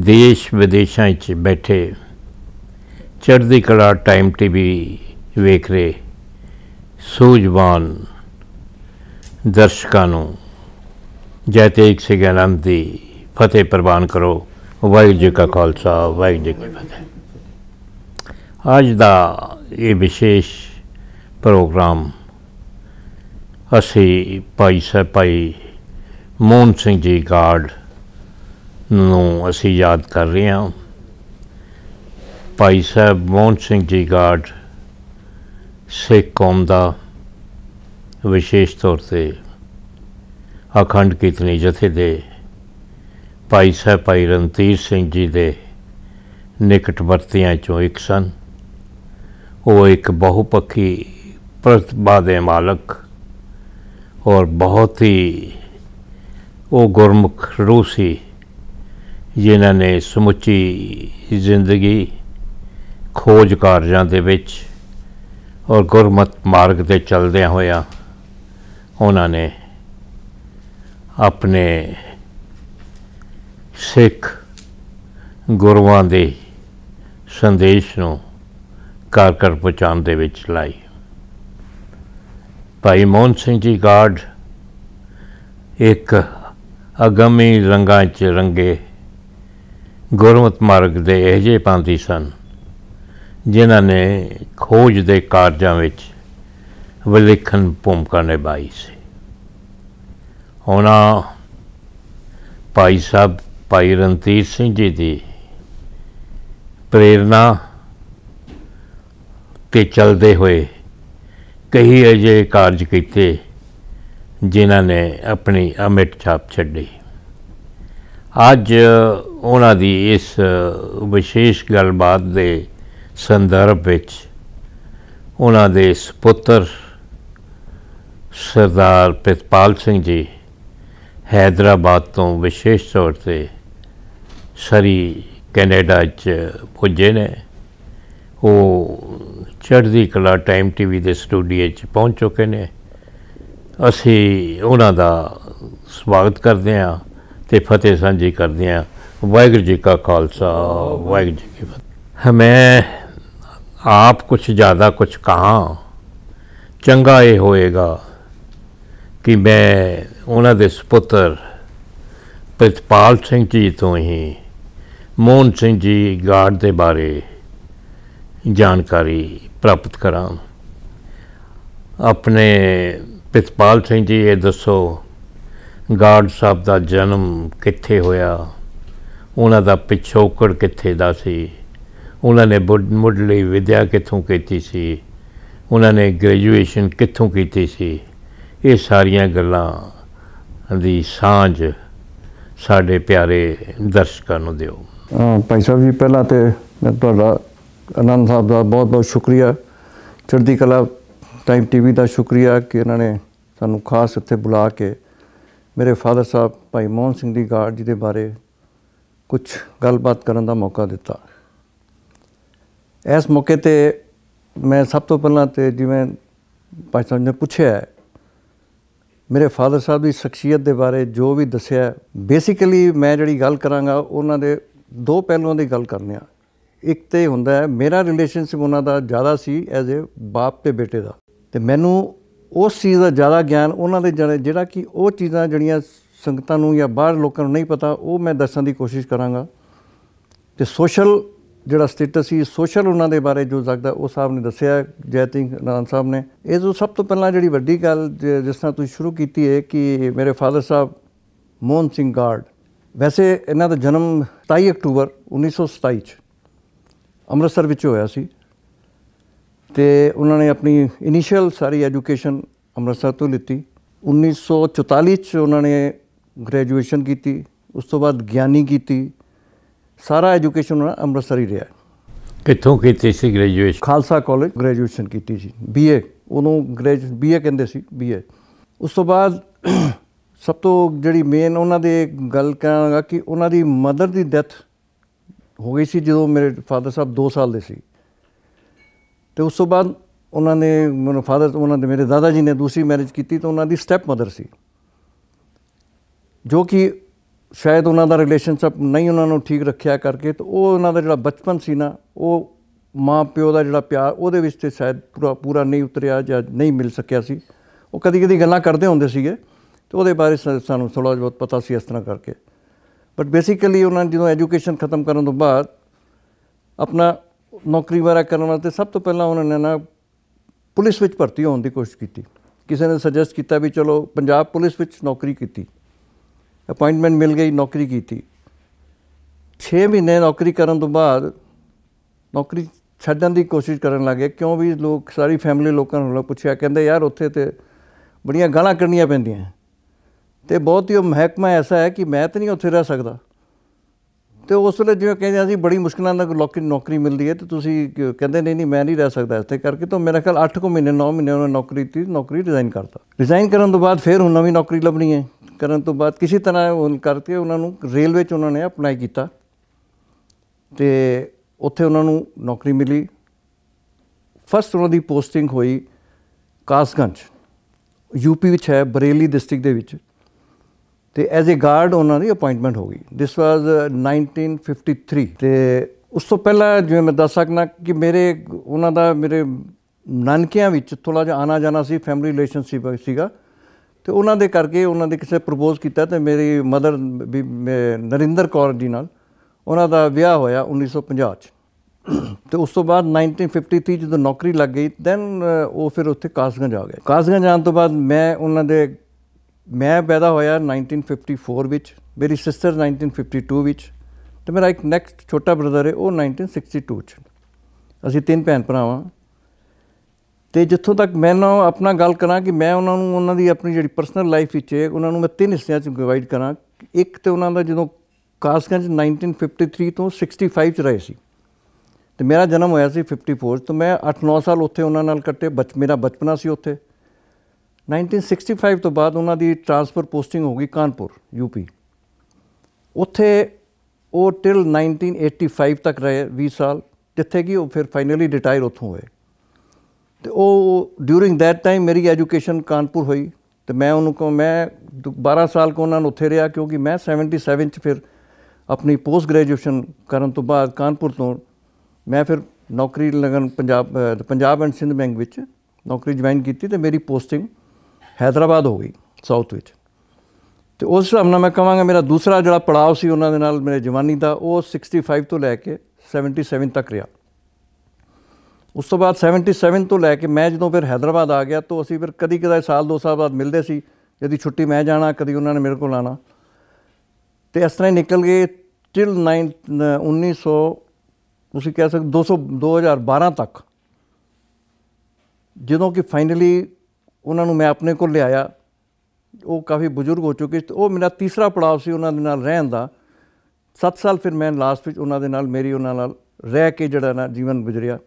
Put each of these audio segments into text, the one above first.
ਦੇਸ਼ ਵਿਦੇਸ਼ਾਂ 'ਚ ਬੈਠੇ ਚੜ੍ਹਦੀ ਕਲਾ ਟਾਈਮ ਟੀਵੀ ਵੇਖ ਰਹੇ ਸੂਝਵਾਨ ਦਰਸ਼ਕਾਂ ਨੂੰ ਜੈ ਤੇਗ ਸਿੰਘ ਆਨੰਦ ਦੀ ਫਤਿਹ ਪ੍ਰਵਾਨ ਕਰੋ ਵਾਹਿਗੁਰੂ ਜੀ ਕਾ ਖਾਲਸਾ ਵਾਹਿਗੁਰੂ ਜੀ ਕੀ ਫਤਿਹ ਅੱਜ ਦਾ ਇਹ ਵਿਸ਼ੇਸ਼ ਪ੍ਰੋਗਰਾਮ ਅਸੀਂ ਭਾਈ ਸਾਹਿਬ ਪਾਈ ਮੋਹਨ ਸਿੰਘ ਜੀ ਗਾਰਡ ਨੂੰ ਅਸੀਂ ਯਾਦ ਕਰ ਰਹੇ ਹਾਂ ਭਾਈ ਸਾਹਿਬ ਮੋਹਨ ਸਿੰਘ ਜੀ ਗਾਰਡ ਸੇ ਕੌਮ ਦਾ ਵਿਸ਼ੇਸ਼ ਤੌਰ ਤੇ ਅਖੰਡ ਕੀਤਨੀ ਜਥੇ ਦੇ ਭਾਈ ਸਾਹਿਬ ਭਾਈ ਰਣਜੀਤ ਸਿੰਘ ਜੀ ਦੇ ਨਿਕਟ ਵਰਤਿਆਂ ਚੋਂ ਇੱਕ ਸਨ ਉਹ ਇੱਕ ਬਹੁਪੱਖੀ ਪ੍ਰਤਿਭਾ ਦੇ ਮਾਲਕ ਔਰ ਬਹੁਤ ਹੀ ਉਹ ਗੁਰਮੁਖ ਰੂਸੀ ਜਿਨ੍ਹਾਂ ਨੇ ਸਮੁੱਚੀ ਜ਼ਿੰਦਗੀ ਖੋਜ ਕਾਰਜਾਂ ਦੇ ਵਿੱਚ ਔਰ ਗੁਰਮਤ ਮਾਰਗ ਤੇ ਚੱਲਦਿਆਂ ਹੋਇਆ ਉਹਨਾਂ ਨੇ ਆਪਣੇ ਸਿੱਖ ਗੁਰੂਆਂ ਦੇ ਸੰਦੇਸ਼ ਨੂੰ ਕਾਰ ਕਰ ਪਹੁੰਚਾਉਣ ਦੇ ਵਿੱਚ ਲਾਈ ਭਾਈ ਮੋਹਨ ਸਿੰਘ ਜੀ ਗਾਰਡ ਇੱਕ ਅਗਮੀ ਰੰਗਾਂ 'ਚ ਰੰਗੇ ਗੁਰਮਤ ਮਾਰਗ ਦੇ ਇਹ ਜੇ ਪੰਥੀ ਸਨ ਜਿਨ੍ਹਾਂ ਨੇ ਖੋਜ ਦੇ ਕਾਰਜਾਂ ਵਿੱਚ ਵਿਲੱਖਣ ਭੂਮਿਕਾ ਨਿਭਾਈ ਸੀ ਉਹਨਾਂ ਭਾਈ ਸਾਹਿਬ ਭਾਈ ਰਣਜੀਤ ਸਿੰਘ ਜੀ ਦੀ ਪ੍ਰੇਰਣਾ ਤੇ ਚੱਲਦੇ ਹੋਏ ਕਈ ਅਜੇ ਕਾਰਜ ਕੀਤੇ ਜਿਨ੍ਹਾਂ ਨੇ ਆਪਣੀ ਅਮਿਟ ਛਾਪ ਛੱਡੀ ਅੱਜ ਉਹਨਾਂ ਦੀ ਇਸ ਵਿਸ਼ੇਸ਼ ਗੱਲਬਾਤ ਦੇ ਸੰਦਰਭ ਵਿੱਚ ਉਹਨਾਂ ਦੇ ਸੁਪੁੱਤਰ ਸਰਦਾਰ ਪ੍ਰਿਤਪਾਲ ਸਿੰਘ ਜੀ ਹైదరాబాద్ ਤੋਂ ਵਿਸ਼ੇਸ਼ ਤੌਰ ਤੇ ਸਰੀ ਕੈਨੇਡਾ 'ਚ ਪੁੱਜੇ ਨੇ ਉਹ ਚੜ੍ਹਦੀ ਕਲਾ ਟਾਈਮ ਟੀਵੀ ਦੇ ਸਟੂਡੀਓ 'ਚ ਪਹੁੰਚ ਚੁੱਕੇ ਨੇ ਅਸੀਂ ਉਹਨਾਂ ਦਾ ਸਵਾਗਤ ਕਰਦੇ ਆਂ ਤੇ ਫਤਿਹ ਸਾਂਝੀ ਕਰਦੇ ਆਂ ਵਾਹਿਗੁਰੂ ਜੀ ਕਾ ਖਾਲਸਾ ਵਾਹਿਗੁਰੂ ਜੀ ਕੀ ਫਤਿਹ ਮੈਂ ਆਪ ਕੁਝ ਜ਼ਿਆਦਾ ਕੁਝ ਕਹਾ ਚੰਗਾ ਇਹ ਹੋਏਗਾ ਕਿ ਮੈਂ ਉਹਨਾਂ ਦੇ ਸੁਪੁੱਤਰ ਪ੍ਰਿਤਪਾਲ ਸਿੰਘ ਜੀ ਤੋਂ ਹੀ ਮੋਹਨ ਸਿੰਘ ਜੀ ਗਾਰਡ ਦੇ ਬਾਰੇ ਜਾਣਕਾਰੀ ਪ੍ਰਾਪਤ ਕਰਾਂ ਆਪਣੇ ਪ੍ਰਿਤਪਾਲ ਸਿੰਘ ਜੀ ਇਹ ਦੱਸੋ ਗਾਰਡ ਸਾਹਿਬ ਦਾ ਜਨਮ ਕਿੱਥੇ ਹੋਇਆ ਉਹਨਾਂ ਦਾ ਪਿਛੋਕੜ ਕਿੱਥੇ ਦਾ ਸੀ ਉਹਨਾਂ ਨੇ ਮੁੱਢਲੀ ਵਿਦਿਆ ਕਿੱਥੋਂ ਕੀਤੀ ਸੀ ਉਹਨਾਂ ਨੇ ਗ੍ਰੈਜੂਏਸ਼ਨ ਕਿੱਥੋਂ ਕੀਤੀ ਸੀ ਇਹ ਸਾਰੀਆਂ ਗੱਲਾਂ ਦੀ ਸਾਂਝ ਸਾਡੇ ਪਿਆਰੇ ਦਰਸ਼ਕਾਂ ਨੂੰ ਦਿਓ ਭਾਈ ਸਾਹਿਬ ਜੀ ਪਹਿਲਾਂ ਤੇ ਮੈਂ ਤੁਹਾਡਾ ਅਨੰਦ ਸਾਹਿਬ ਦਾ ਬਹੁਤ ਬਹੁਤ ਸ਼ੁਕਰੀਆ ਚੜ੍ਹਦੀ ਕਲਾ ਟਾਈਮ ਟੀਵੀ ਦਾ ਸ਼ੁਕਰੀਆ ਕਿ ਇਹਨਾਂ ਨੇ ਸਾਨੂੰ ਖਾਸ ਇੱਥੇ ਬੁਲਾ ਕੇ ਮੇਰੇ ਫਾਦਰ ਸਾਹਿਬ ਭਾਈ ਮੋਹਨ ਸਿੰਘ ਦੀ ਗਾਰਡ ਜੀ ਦੇ ਬਾਰੇ ਕੁਝ ਗੱਲਬਾਤ ਕਰਨ ਦਾ ਮੌਕਾ ਦਿੱਤਾ ਇਸ ਮੌਕੇ ਤੇ ਮੈਂ ਸਭ ਤੋਂ ਪਹਿਲਾਂ ਤੇ ਜਿਵੇਂ ਭਾਈ ਨੇ ਪੁੱਛਿਆ ਮੇਰੇ ਫਾਦਰ ਸਾਹਿਬ ਦੀ ਸ਼ਖਸੀਅਤ ਦੇ ਬਾਰੇ ਜੋ ਵੀ ਦੱਸਿਆ ਬੇਸਿਕਲੀ ਮੈਂ ਜਿਹੜੀ ਗੱਲ ਕਰਾਂਗਾ ਉਹਨਾਂ ਦੇ ਦੋ ਪਹਿਲੂਆਂ ਦੀ ਗੱਲ ਕਰਨੀ ਆ ਇੱਕ ਤੇ ਹੁੰਦਾ ਹੈ ਮੇਰਾ ਰਿਲੇਸ਼ਨਸ਼ਿਪ ਉਹਨਾਂ ਦਾ ਜ਼ਿਆਦਾ ਸੀ ਐਜ਼ ਅ ਬਾਪ ਤੇ ਬੇਟੇ ਦਾ ਤੇ ਮੈਨੂੰ ਉਸ ਚੀਜ਼ ਦਾ ਜ਼ਿਆਦਾ ਗਿਆਨ ਉਹਨਾਂ ਦੇ ਜਿਹੜਾ ਕਿ ਉਹ ਚੀਜ਼ਾਂ ਜਿਹੜੀਆਂ ਸੰਗਤਾਂ ਨੂੰ ਜਾਂ ਬਾਹਰ ਲੋਕਾਂ ਨੂੰ ਨਹੀਂ ਪਤਾ ਉਹ ਮੈਂ ਦੱਸਣ ਦੀ ਕੋਸ਼ਿਸ਼ ਕਰਾਂਗਾ ਤੇ ਸੋਸ਼ਲ ਜਿਹੜਾ ਸਟੇਟਸ ਸੀ ਸੋਸ਼ਲ ਉਹਨਾਂ ਦੇ ਬਾਰੇ ਜੋ ਜ਼ਗਦਾ ਉਹ ਸਾਹਿਬ ਨੇ ਦੱਸਿਆ ਜੈਤਿੰਗ ਨਾਨ ਸਾਹਿਬ ਨੇ ਇਹ ਜੋ ਸਭ ਤੋਂ ਪਹਿਲਾਂ ਜਿਹੜੀ ਵੱਡੀ ਗੱਲ ਜਿਸ ਤਰ੍ਹਾਂ ਤੁਸੀਂ ਸ਼ੁਰੂ ਕੀਤੀ ਹੈ ਕਿ ਮੇਰੇ ਫਾਦਰ ਸਾਹਿਬ ਮੋਹਨ ਸਿੰਘ ਗਾਰਡ ਵੈਸੇ ਇਹਨਾਂ ਦਾ ਜਨਮ 27 ਅਕਤੂਬਰ 1927 ਚ ਅੰਮ੍ਰਿਤਸਰ ਵਿੱਚ ਹੋਇਆ ਸੀ ਤੇ ਉਹਨਾਂ ਨੇ ਆਪਣੀ ਇਨੀਸ਼ੀਅਲ ਸਾਰੀ ਐਜੂਕੇਸ਼ਨ ਅੰਮ੍ਰਿਤਸਰ ਤੋਂ ਲਿੱਤੀ 1944 ਚ ਉਹਨਾਂ ਨੇ ਗ੍ਰੈਜੂਏਸ਼ਨ ਕੀਤੀ ਉਸ ਤੋਂ ਬਾਅਦ ਗਿਆਨੀ ਕੀਤੀ ਸਾਰਾ ਐਜੂਕੇਸ਼ਨ ਉਹਨਾਂ ਅੰਮ੍ਰਿਤਸਰ ਹੀ ਰਿਹਾ ਕਿੱਥੋਂ ਕੀਤੀ ਸੀ ਗ੍ਰੈਜੂਏਸ਼ਨ ਖਾਲਸਾ ਕਾਲਜ ਗ੍ਰੈਜੂਏਸ਼ਨ ਕੀਤੀ ਸੀ ਬੀਏ ਉਹਨੂੰ ਗ੍ਰੈਜੂਏਸ਼ਨ ਬੀਏ ਕਹਿੰਦੇ ਸੀ ਬੀਏ ਉਸ ਤੋਂ ਬਾਅਦ ਸਭ ਤੋਂ ਜਿਹੜੀ ਮੇਨ ਉਹਨਾਂ ਦੇ ਗੱਲ ਕਰਾਂਗਾ ਕਿ ਉਹਨਾਂ ਦੀ ਮਦਰ ਦੀ ਡੈਥ ਹੋ ਗਈ ਸੀ ਜਦੋਂ ਮੇਰੇ ਫਾਦਰ ਸਾਹਿਬ 2 ਸਾਲ ਦੇ ਸੀ ਤੇ ਉਸ ਤੋਂ ਬਾਅਦ ਉਹਨਾਂ ਨੇ ਮੇਰੇ ਫਾਦਰ ਉਹਨਾਂ ਦੇ ਮੇਰੇ ਦਾਦਾ ਜੀ ਨੇ ਦੂਸਰੀ ਮੈਰਿਜ ਕੀਤੀ ਤਾਂ ਉਹਨਾਂ ਦੀ ਸਟੈਪ ਮਦਰ ਸੀ ਜੋ ਕਿ ਸ਼ਾਇਦ ਉਹਨਾਂ ਦਾ ਰਿਲੇਸ਼ਨਸ਼ਿਪ ਨਹੀਂ ਉਹਨਾਂ ਨੂੰ ਠੀਕ ਰੱਖਿਆ ਕਰਕੇ ਤੇ ਉਹ ਉਹਨਾਂ ਦਾ ਜਿਹੜਾ ਬਚਪਨ ਸੀ ਨਾ ਉਹ ਮਾਂ ਪਿਓ ਦਾ ਜਿਹੜਾ ਪਿਆਰ ਉਹਦੇ ਵਿੱਚ ਤੇ ਸ਼ਾਇਦ ਪੂਰਾ ਪੂਰਾ ਨਹੀਂ ਉਤਰਿਆ ਜਾਂ ਨਹੀਂ ਮਿਲ ਸਕਿਆ ਸੀ ਉਹ ਕਦੀ ਕਦੀ ਗੱਲਾਂ ਕਰਦੇ ਹੁੰਦੇ ਸੀਗੇ ਤੇ ਉਹਦੇ ਬਾਰੇ ਸਾਨੂੰ ਥੋੜਾ ਬਹੁਤ ਪਤਾ ਸੀ ਇਸ ਤਰ੍ਹਾਂ ਕਰਕੇ ਬਟ ਬੇਸਿਕਲੀ ਉਹਨਾਂ ਨੇ ਜਦੋਂ ਐਜੂਕੇਸ਼ਨ ਖਤਮ ਕਰਨ ਤੋਂ ਬਾਅਦ ਆਪਣਾ ਨੌਕਰੀ ਵਾਰਾ ਕਰਨ ਵਾਸਤੇ ਸਭ ਤੋਂ ਪਹਿਲਾਂ ਉਹਨਾਂ ਨੇ ਨਾ ਪੁਲਿਸ ਵਿੱਚ ਭਰਤੀ ਹੋਣ ਦੀ ਕੋਸ਼ਿਸ਼ ਕੀਤੀ ਕਿਸੇ ਨੇ ਸੁਜੈਸਟ ਕੀਤਾ ਵੀ ਚਲੋ ਪੰਜਾਬ ਪੁਲਿਸ ਵਿੱਚ ਨੌਕਰੀ ਕੀਤੀ ਅਪਾਇੰਟਮੈਂਟ ਮਿਲ ਗਈ ਨੌਕਰੀ ਕੀਤੀ 6 ਮਹੀਨੇ ਨੌਕਰੀ ਕਰਨ ਤੋਂ ਬਾਅਦ ਨੌਕਰੀ ਛੱਡਣ ਦੀ ਕੋਸ਼ਿਸ਼ ਕਰਨ ਲੱਗੇ ਕਿਉਂ ਵੀ ਲੋਕ ਸਾਰੀ ਫੈਮਿਲੀ ਲੋਕਾਂ ਨੂੰ ਪੁੱਛਿਆ ਕਹਿੰਦੇ ਯਾਰ ਉੱਥੇ ਤੇ ਬੜੀਆਂ ਗਾਲਾਂ ਕੱਢਣੀਆਂ ਪੈਂਦੀਆਂ ਤੇ ਬਹੁਤ ਹੀ ਉਹ ਮਹਿਕਮਾ ਐਸਾ ਹੈ ਕਿ ਮੈਂ ਤਾਂ ਨਹੀਂ ਉੱਥੇ ਰਹਿ ਸਕਦਾ ਤੇ ਉਸ ਵੇਲੇ ਜਿਵੇਂ ਕਹਿੰਦੇ ਅਸੀਂ ਬੜੀ ਮੁਸ਼ਕਲਾਂ ਨਾਲ ਨੌਕਰੀ ਮਿਲਦੀ ਹੈ ਤੇ ਤੁਸੀਂ ਕਹਿੰਦੇ ਨਹੀਂ ਨਹੀਂ ਮੈਂ ਨਹੀਂ ਰਹਿ ਸਕਦਾ ਇੱਥੇ ਕਰਕੇ ਤਾਂ ਮੇਰੇ ਖਿਆਲ 8 ਕੁ ਮਹੀਨੇ 9 ਮਹੀਨੇ ਉਹਨਾਂ ਨੌਕਰੀ ਦਿੱਤੀ ਨੌਕਰੀ ਰਿਜ਼ਾਈਨ ਕਰਤਾ ਰਿਜ਼ਾਈਨ ਕਰਨ ਤੋਂ ਬਾਅਦ ਫਿਰ ਉਹ ਨਵੀਂ ਨੌਕਰੀ ਲੱਭਣੀ ਹੈ ਕਰਨ ਤੋਂ ਬਾਅਦ ਕਿਸੇ ਤਰ੍ਹਾਂ ਉਹ ਕਰਕੇ ਉਹਨਾਂ ਨੂੰ ਰੇਲਵੇ 'ਚ ਉਹਨਾਂ ਨੇ ਅਪਲਾਈ ਕੀਤਾ ਤੇ ਉੱਥੇ ਉਹਨਾਂ ਨੂੰ ਨੌਕਰੀ ਮਿਲੀ ਫਸਟ ਉਹਨਾਂ ਦੀ ਪੋਸਟਿੰਗ ਹੋਈ ਕਾਸਗੰਜ ਯੂਪੀ ਵਿੱਚ ਹੈ ਬਰੇਲੀ ਡਿਸਟ੍ਰਿਕਟ ਦੇ ਵਿੱਚ ਤੇ ਐਜ਼ ਅ ਗਾਰਡ ਉਹਨਾਂ ਦੀ ਅਪਾਇੰਟਮੈਂਟ ਹੋ ਗਈ ਥਿਸ ਵਾਸ 1953 ਤੇ ਉਸ ਤੋਂ ਪਹਿਲਾਂ ਜਿਵੇਂ ਮੈਂ ਦੱਸ ਸਕਣਾ ਕਿ ਮੇਰੇ ਉਹਨਾਂ ਦਾ ਮੇਰੇ ਨਾਨਕਿਆਂ ਵਿੱਚ ਥੋੜਾ ਜਿਹਾ ਆਣਾ ਜਾਣਾ ਸੀ ਫੈਮਿਲੀ ਰਿਲੇਸ਼ਨਸ਼ਿਪ ਸੀਗਾ ਤੇ ਉਹਨਾਂ ਦੇ ਕਰਕੇ ਉਹਨਾਂ ਦੇ ਕਿਸੇ ਪ੍ਰਪੋਜ਼ ਕੀਤਾ ਤੇ ਮੇਰੀ ਮਦਰ ਵੀ ਨਰਿੰਦਰ ਕੌਰ ਜੀ ਨਾਲ ਉਹਨਾਂ ਦਾ ਵਿਆਹ ਹੋਇਆ 1950 ਚ ਤੇ ਉਸ ਤੋਂ ਬਾਅਦ 1953 ਜਦੋਂ ਨੌਕਰੀ ਲੱਗ ਗਈ ਦੈਨ ਉਹ ਫਿਰ ਉੱਥੇ ਕਾਸਗੰਜ ਆ ਗਏ ਕਾਸਗੰਜ ਜਾਣ ਤੋਂ ਬਾਅਦ ਮੈਂ ਉਹਨਾਂ ਦੇ ਮੈਂ ਪੈਦਾ ਹੋਇਆ 1954 ਵਿੱਚ ਮੇਰੀ ਸਿਸਟਰ 1952 ਵਿੱਚ ਤੇ ਮੇਰਾ ਇੱਕ ਨੈਕਸਟ ਛੋਟਾ ਬ੍ਰਦਰ ਹੈ ਉਹ 1962 ਚ ਅਸੀਂ ਤਿੰਨ ਭੈਣ ਭਰਾਵਾਂ ਤੇ ਜਿੱਥੋਂ ਤੱਕ ਮੈਂ ਨਾ ਆਪਣਾ ਗੱਲ ਕਰਾਂ ਕਿ ਮੈਂ ਉਹਨਾਂ ਨੂੰ ਉਹਨਾਂ ਦੀ ਆਪਣੀ ਜਿਹੜੀ ਪਰਸਨਲ ਲਾਈਫ ਵਿੱਚ ਹੈ ਉਹਨਾਂ ਨੂੰ ਮੈਂ ਤਿੰਨ ਹਿੱਸਿਆਂ 'ਚ ਡਿਵਾਈਡ ਕਰਾਂ ਇੱਕ ਤੇ ਉਹਨਾਂ ਦਾ ਜਦੋਂ ਕਾਸਗੰਜ 1953 ਤੋਂ 65 ਚ ਰਹੇ ਸੀ ਤੇ ਮੇਰਾ ਜਨਮ ਹੋਇਆ ਸੀ 54 ਤੋਂ ਮੈਂ 8-9 ਸਾਲ ਉੱਥੇ ਉਹਨਾਂ ਨਾਲ ਕੱਟੇ ਬਚ ਮੇਰਾ ਬਚਪਨਾ ਸੀ ਉੱਥੇ 1965 ਤੋਂ ਬਾਅਦ ਉਹਨਾਂ ਦੀ ਟ੍ਰਾਂਸਫਰ ਪੋਸਟਿੰਗ ਹੋ ਗਈ ਕਾਨਪੁਰ ਯੂਪੀ ਉੱਥੇ ਉਹ ਟਿਲ 1985 ਤੱਕ ਰਹੇ 20 ਸਾਲ ਜਿੱਥੇ ਕਿ ਉਹ ਫਿਰ ਫਾਈਨਲੀ ਰਿਟਾਇਰ ਉੱਥੋਂ ਹੋਏ ਤੇ ਉਹ ਡਿਊਰਿੰਗ ਦੈਟ ਟਾਈਮ ਮੇਰੀ ਐਜੂਕੇਸ਼ਨ ਕਾਨਪੁਰ ਹੋਈ ਤੇ ਮੈਂ ਉਹਨੂੰ ਕੋ ਮੈਂ 12 ਸਾਲ ਕੋ ਉਹਨਾਂ ਨੂੰ ਉੱਥੇ ਰਿਹਾ ਕਿਉਂਕਿ ਮੈਂ 77 ਚ ਫਿਰ ਆਪਣੀ ਪੋਸਟ ਗ੍ਰੈਜੂਏਸ਼ਨ ਕਰਨ ਤੋਂ ਬਾਅਦ ਕਾਨਪੁਰ ਤੋਂ ਮੈਂ ਫਿਰ ਨੌਕਰੀ ਲਗਨ ਪੰਜਾਬ ਪੰਜਾਬ ਐਂਡ ਸਿੰਧ ਬੈਂਕ ਵਿੱਚ ਨੌਕਰੀ ਜੁਆਇਨ ਕੀਤੀ ਤੇ ਮੇਰੀ ਪੋਸਟਿੰਗ ਹైదరాబాద్ ਹੋ ਗਈ ਸਾਊਥ ਵਿੱਚ ਤੇ ਉਸ ਹਿਸਾਬ ਨਾਲ ਮੈਂ ਕਹਾਂਗਾ ਮੇਰਾ ਦੂਸਰਾ ਜਿਹੜਾ ਪੜਾਅ ਸੀ ਉਹਨਾਂ ਦੇ ਨਾਲ ਮੇਰੇ ਜਵਾਨੀ ਦਾ ਉਹ 65 ਤੋਂ ਲੈ ਕੇ 77 ਤੱਕ ਰਿਹਾ ਉਸ ਤੋਂ ਬਾਅਦ 77 ਤੋਂ ਲੈ ਕੇ ਮੈਂ ਜਦੋਂ ਫਿਰ ਹైదరాబాద్ ਆ ਗਿਆ ਤਾਂ ਅਸੀਂ ਫਿਰ ਕਦੀ ਕਦਾਈ ਸਾਲ ਦੋ ਸਾਲ ਬਾਅਦ ਮਿਲਦੇ ਸੀ ਜਦੀ ਛੁੱਟੀ ਮੈਂ ਜਾਣਾ ਕਦੀ ਉਹਨਾਂ ਨੇ ਮੇਰੇ ਕੋਲ ਆਣਾ ਤੇ ਇਸ ਤਰ੍ਹਾਂ ਹੀ ਨਿਕਲ ਗਏ ਟਿਲ 1900 ਤੁਸੀਂ ਕਹਿ ਸਕਦੇ 200 2012 ਤੱਕ ਜਦੋਂ ਕਿ ਫਾਈਨਲੀ ਉਹਨਾਂ ਨੂੰ ਮੈਂ ਆਪਣੇ ਕੋਲ ਲਿਆਇਆ ਉਹ ਕਾਫੀ ਬਜ਼ੁਰਗ ਹੋ ਚੁੱਕੇ ਸੀ ਉਹ ਮੇਰਾ ਤੀਸਰਾ ਪੜਾਅ ਸੀ ਉਹਨਾਂ ਦੇ ਨਾਲ ਰਹਿਣ ਦਾ 7 ਸਾਲ ਫਿਰ ਮੈਂ ਲਾਸਟ ਵਿੱਚ ਉਹਨਾਂ ਦੇ ਨਾਲ ਮੇਰੀ ਉਹਨਾਂ ਨਾਲ ਰਹਿ ਕੇ ਜਿਹੜਾ ਨਾ ਜੀਵਨ ਗੁਜ਼ਰਿਆ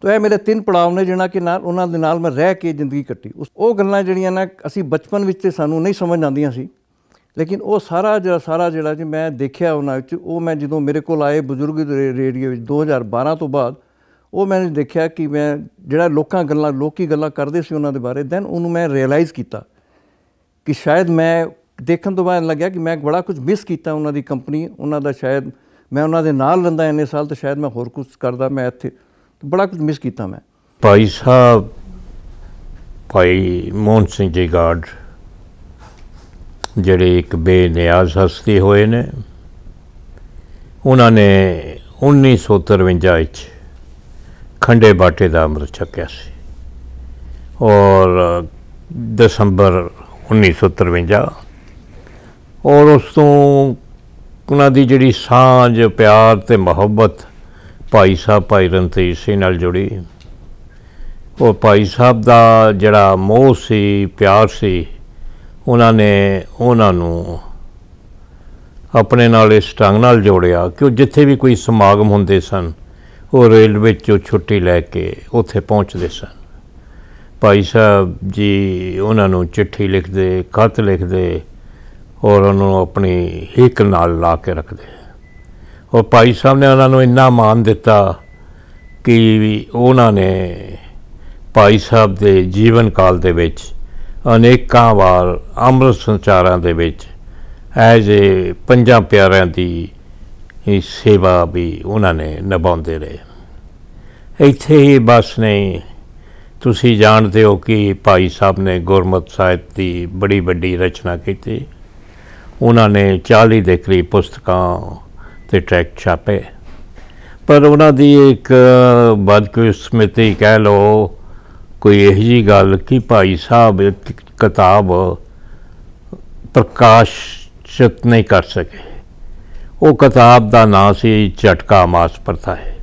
ਤੋ ਇਹ ਮੇਰੇ ਤਿੰਨ ਪੜਾਅ ਨੇ ਜਿਹੜਾ ਕਿ ਨਾਲ ਉਹਨਾਂ ਦੇ ਨਾਲ ਮੈਂ ਰਹਿ ਕੇ ਜ਼ਿੰਦਗੀ ਕੱਟੀ ਉਹ ਗੱਲਾਂ ਜਿਹੜੀਆਂ ਨਾ ਅਸੀਂ ਬਚਪਨ ਵਿੱਚ ਤੇ ਸਾਨੂੰ ਨਹੀਂ ਸਮਝ ਆਉਂਦੀਆਂ ਸੀ ਲੇਕਿਨ ਉਹ ਸਾਰਾ ਜਿਹੜਾ ਸਾਰਾ ਜਿਹੜਾ ਜੀ ਮੈਂ ਦੇਖਿਆ ਉਹਨਾਂ ਵਿੱਚ ਉਹ ਮੈਂ ਜਦੋਂ ਮੇਰੇ ਕੋਲ ਆਏ ਬਜ਼ੁਰਗ ਰੇਡੀਓ ਵਿੱਚ 2012 ਤੋਂ ਬਾਅਦ ਉਹ ਮੈਂ ਦੇਖਿਆ ਕਿ ਮੈਂ ਜਿਹੜਾ ਲੋਕਾਂ ਗੱਲਾਂ ਲੋਕੀ ਗੱਲਾਂ ਕਰਦੇ ਸੀ ਉਹਨਾਂ ਦੇ ਬਾਰੇ ਦੈਨ ਉਹਨੂੰ ਮੈਂ ਰਿਅਲਾਈਜ਼ ਕੀਤਾ ਕਿ ਸ਼ਾਇਦ ਮੈਂ ਦੇਖਣ ਤੋਂ ਬਾਅਦ ਲੱਗਿਆ ਕਿ ਮੈਂ ਬੜਾ ਕੁਝ ਮਿਸ ਕੀਤਾ ਉਹਨਾਂ ਦੀ ਕੰਪਨੀ ਉਹਨਾਂ ਦਾ ਸ਼ਾਇਦ ਮੈਂ ਉਹਨਾਂ ਦੇ ਨਾਲ ਰਹਿੰਦਾ ਇੰਨੇ ਸਾਲ ਤਾਂ ਸ਼ਾਇਦ ਮੈਂ ਹੋਰ ਕੁਝ ਕਰਦਾ ਮੈਂ ਇੱਥੇ ਬੜਾ ਕੁਝ ਮਿਸ ਕੀਤਾ ਮੈਂ ਭਾਈ ਸਾਹਿਬ ਭਾਈ ਮੋਹਨ ਸਿੰਘ ਜੀ ਗਾਰਡ ਜਿਹੜੇ ਇੱਕ ਬੇਨਿਆਜ਼ ਹਸਤੀ ਹੋਏ ਨੇ ਉਹਨਾਂ ਨੇ 1953 ਵਿੱਚ ਖੰਡੇ ਬਾਟੇ ਦਾ ਅੰਮ੍ਰਿਤ ਛਕਿਆ ਸੀ ਔਰ ਦਸੰਬਰ 1953 ਔਰ ਉਸ ਤੋਂ ਉਹਨਾਂ ਦੀ ਜਿਹੜੀ ਸਾਂਝ ਪਿਆਰ ਤੇ ਮੁਹੱਬਤ ਭਾਈ ਸਾਹਿਬ ਭਾਈ ਰਣਤੀਜ ਸਿੰਘ ਨਾਲ ਜੁੜੀ ਉਹ ਭਾਈ ਸਾਹਿਬ ਦਾ ਜਿਹੜਾ ਮੋਹ ਸੀ ਪਿਆਰ ਸੀ ਉਹਨਾਂ ਨੇ ਉਹਨਾਂ ਨੂੰ ਆਪਣੇ ਨਾਲ ਇਸ ਢੰਗ ਨਾਲ ਜੋੜਿਆ ਕਿ ਉਹ ਜਿੱਥੇ ਵੀ ਕੋਈ ਸਮਾਗਮ ਹੁੰਦੇ ਸਨ ਉਹ ਰੇਲਵੇ ਚੋਂ ਛੁੱਟੀ ਲੈ ਕੇ ਉੱਥੇ ਪਹੁੰਚਦੇ ਸਨ ਭਾਈ ਸਾਹਿਬ ਜੀ ਉਹਨਾਂ ਨੂੰ ਚਿੱਠੀ ਲਿਖਦੇ ਖਤ ਲਿਖਦੇ ਔਰ ਉਹਨਾਂ ਨੂੰ ਆਪਣੀ ਹਿੱਕ ਨਾਲ ਲਾ ਕੇ ਰੱਖਦੇ ਔਰ ਭਾਈ ਸਾਹਿਬ ਨੇ ਉਹਨਾਂ ਨੂੰ ਇੰਨਾ ਮਾਨ ਦਿੱਤਾ ਕਿ ਉਹਨਾਂ ਨੇ ਭਾਈ ਸਾਹਿਬ ਦੇ ਜੀਵਨ ਕਾਲ ਦੇ ਵਿੱਚ ਅਨੇਕਾਂ ਵਾਰ ਅੰਮ੍ਰਿਤ ਸੰਚਾਰਾਂ ਦੇ ਵਿੱਚ ਐਜ ਏ ਪੰਜਾਂ ਪਿਆਰਿਆਂ ਦੀ ਇਹ ਸੇਵਾ ਵੀ ਉਹਨਾਂ ਨੇ ਨਿਭਾਉਂਦੇ ਰਹੇ ਇੱਥੇ ਹੀ ਬਸ ਨਹੀਂ ਤੁਸੀਂ ਜਾਣਦੇ ਹੋ ਕਿ ਭਾਈ ਸਾਹਿਬ ਨੇ ਗੁਰਮਤਿ ਸਾਹਿਤ ਦੀ ਬੜੀ ਵੱਡੀ ਰਚਨਾ ਕੀਤੀ ਉਹਨਾਂ ਨੇ 40 ਦੇ ਕਰੀਬ ਪੁਸਤਕਾਂ ਤੇ ਟ੍ਰੈਕ ਛਾਪੇ ਪਰ ਉਹਨਾਂ ਦੀ ਇੱਕ ਬਦਕਿਸਮਤੀ ਕਹਿ ਲੋ ਕੋਈ ਇਹ ਜੀ ਗੱਲ ਕਿ ਭਾਈ ਸਾਹਿਬ ਕਿਤਾਬ ਪ੍ਰਕਾਸ਼ਿਤ ਨਹੀਂ ਕਰ ਸਕੇ ਉਹ ਕਿਤਾਬ ਦਾ ਨਾਮ ਸੀ ਝਟਕਾ ਮਾਸ ਪ੍ਰਥਾ ਹੈ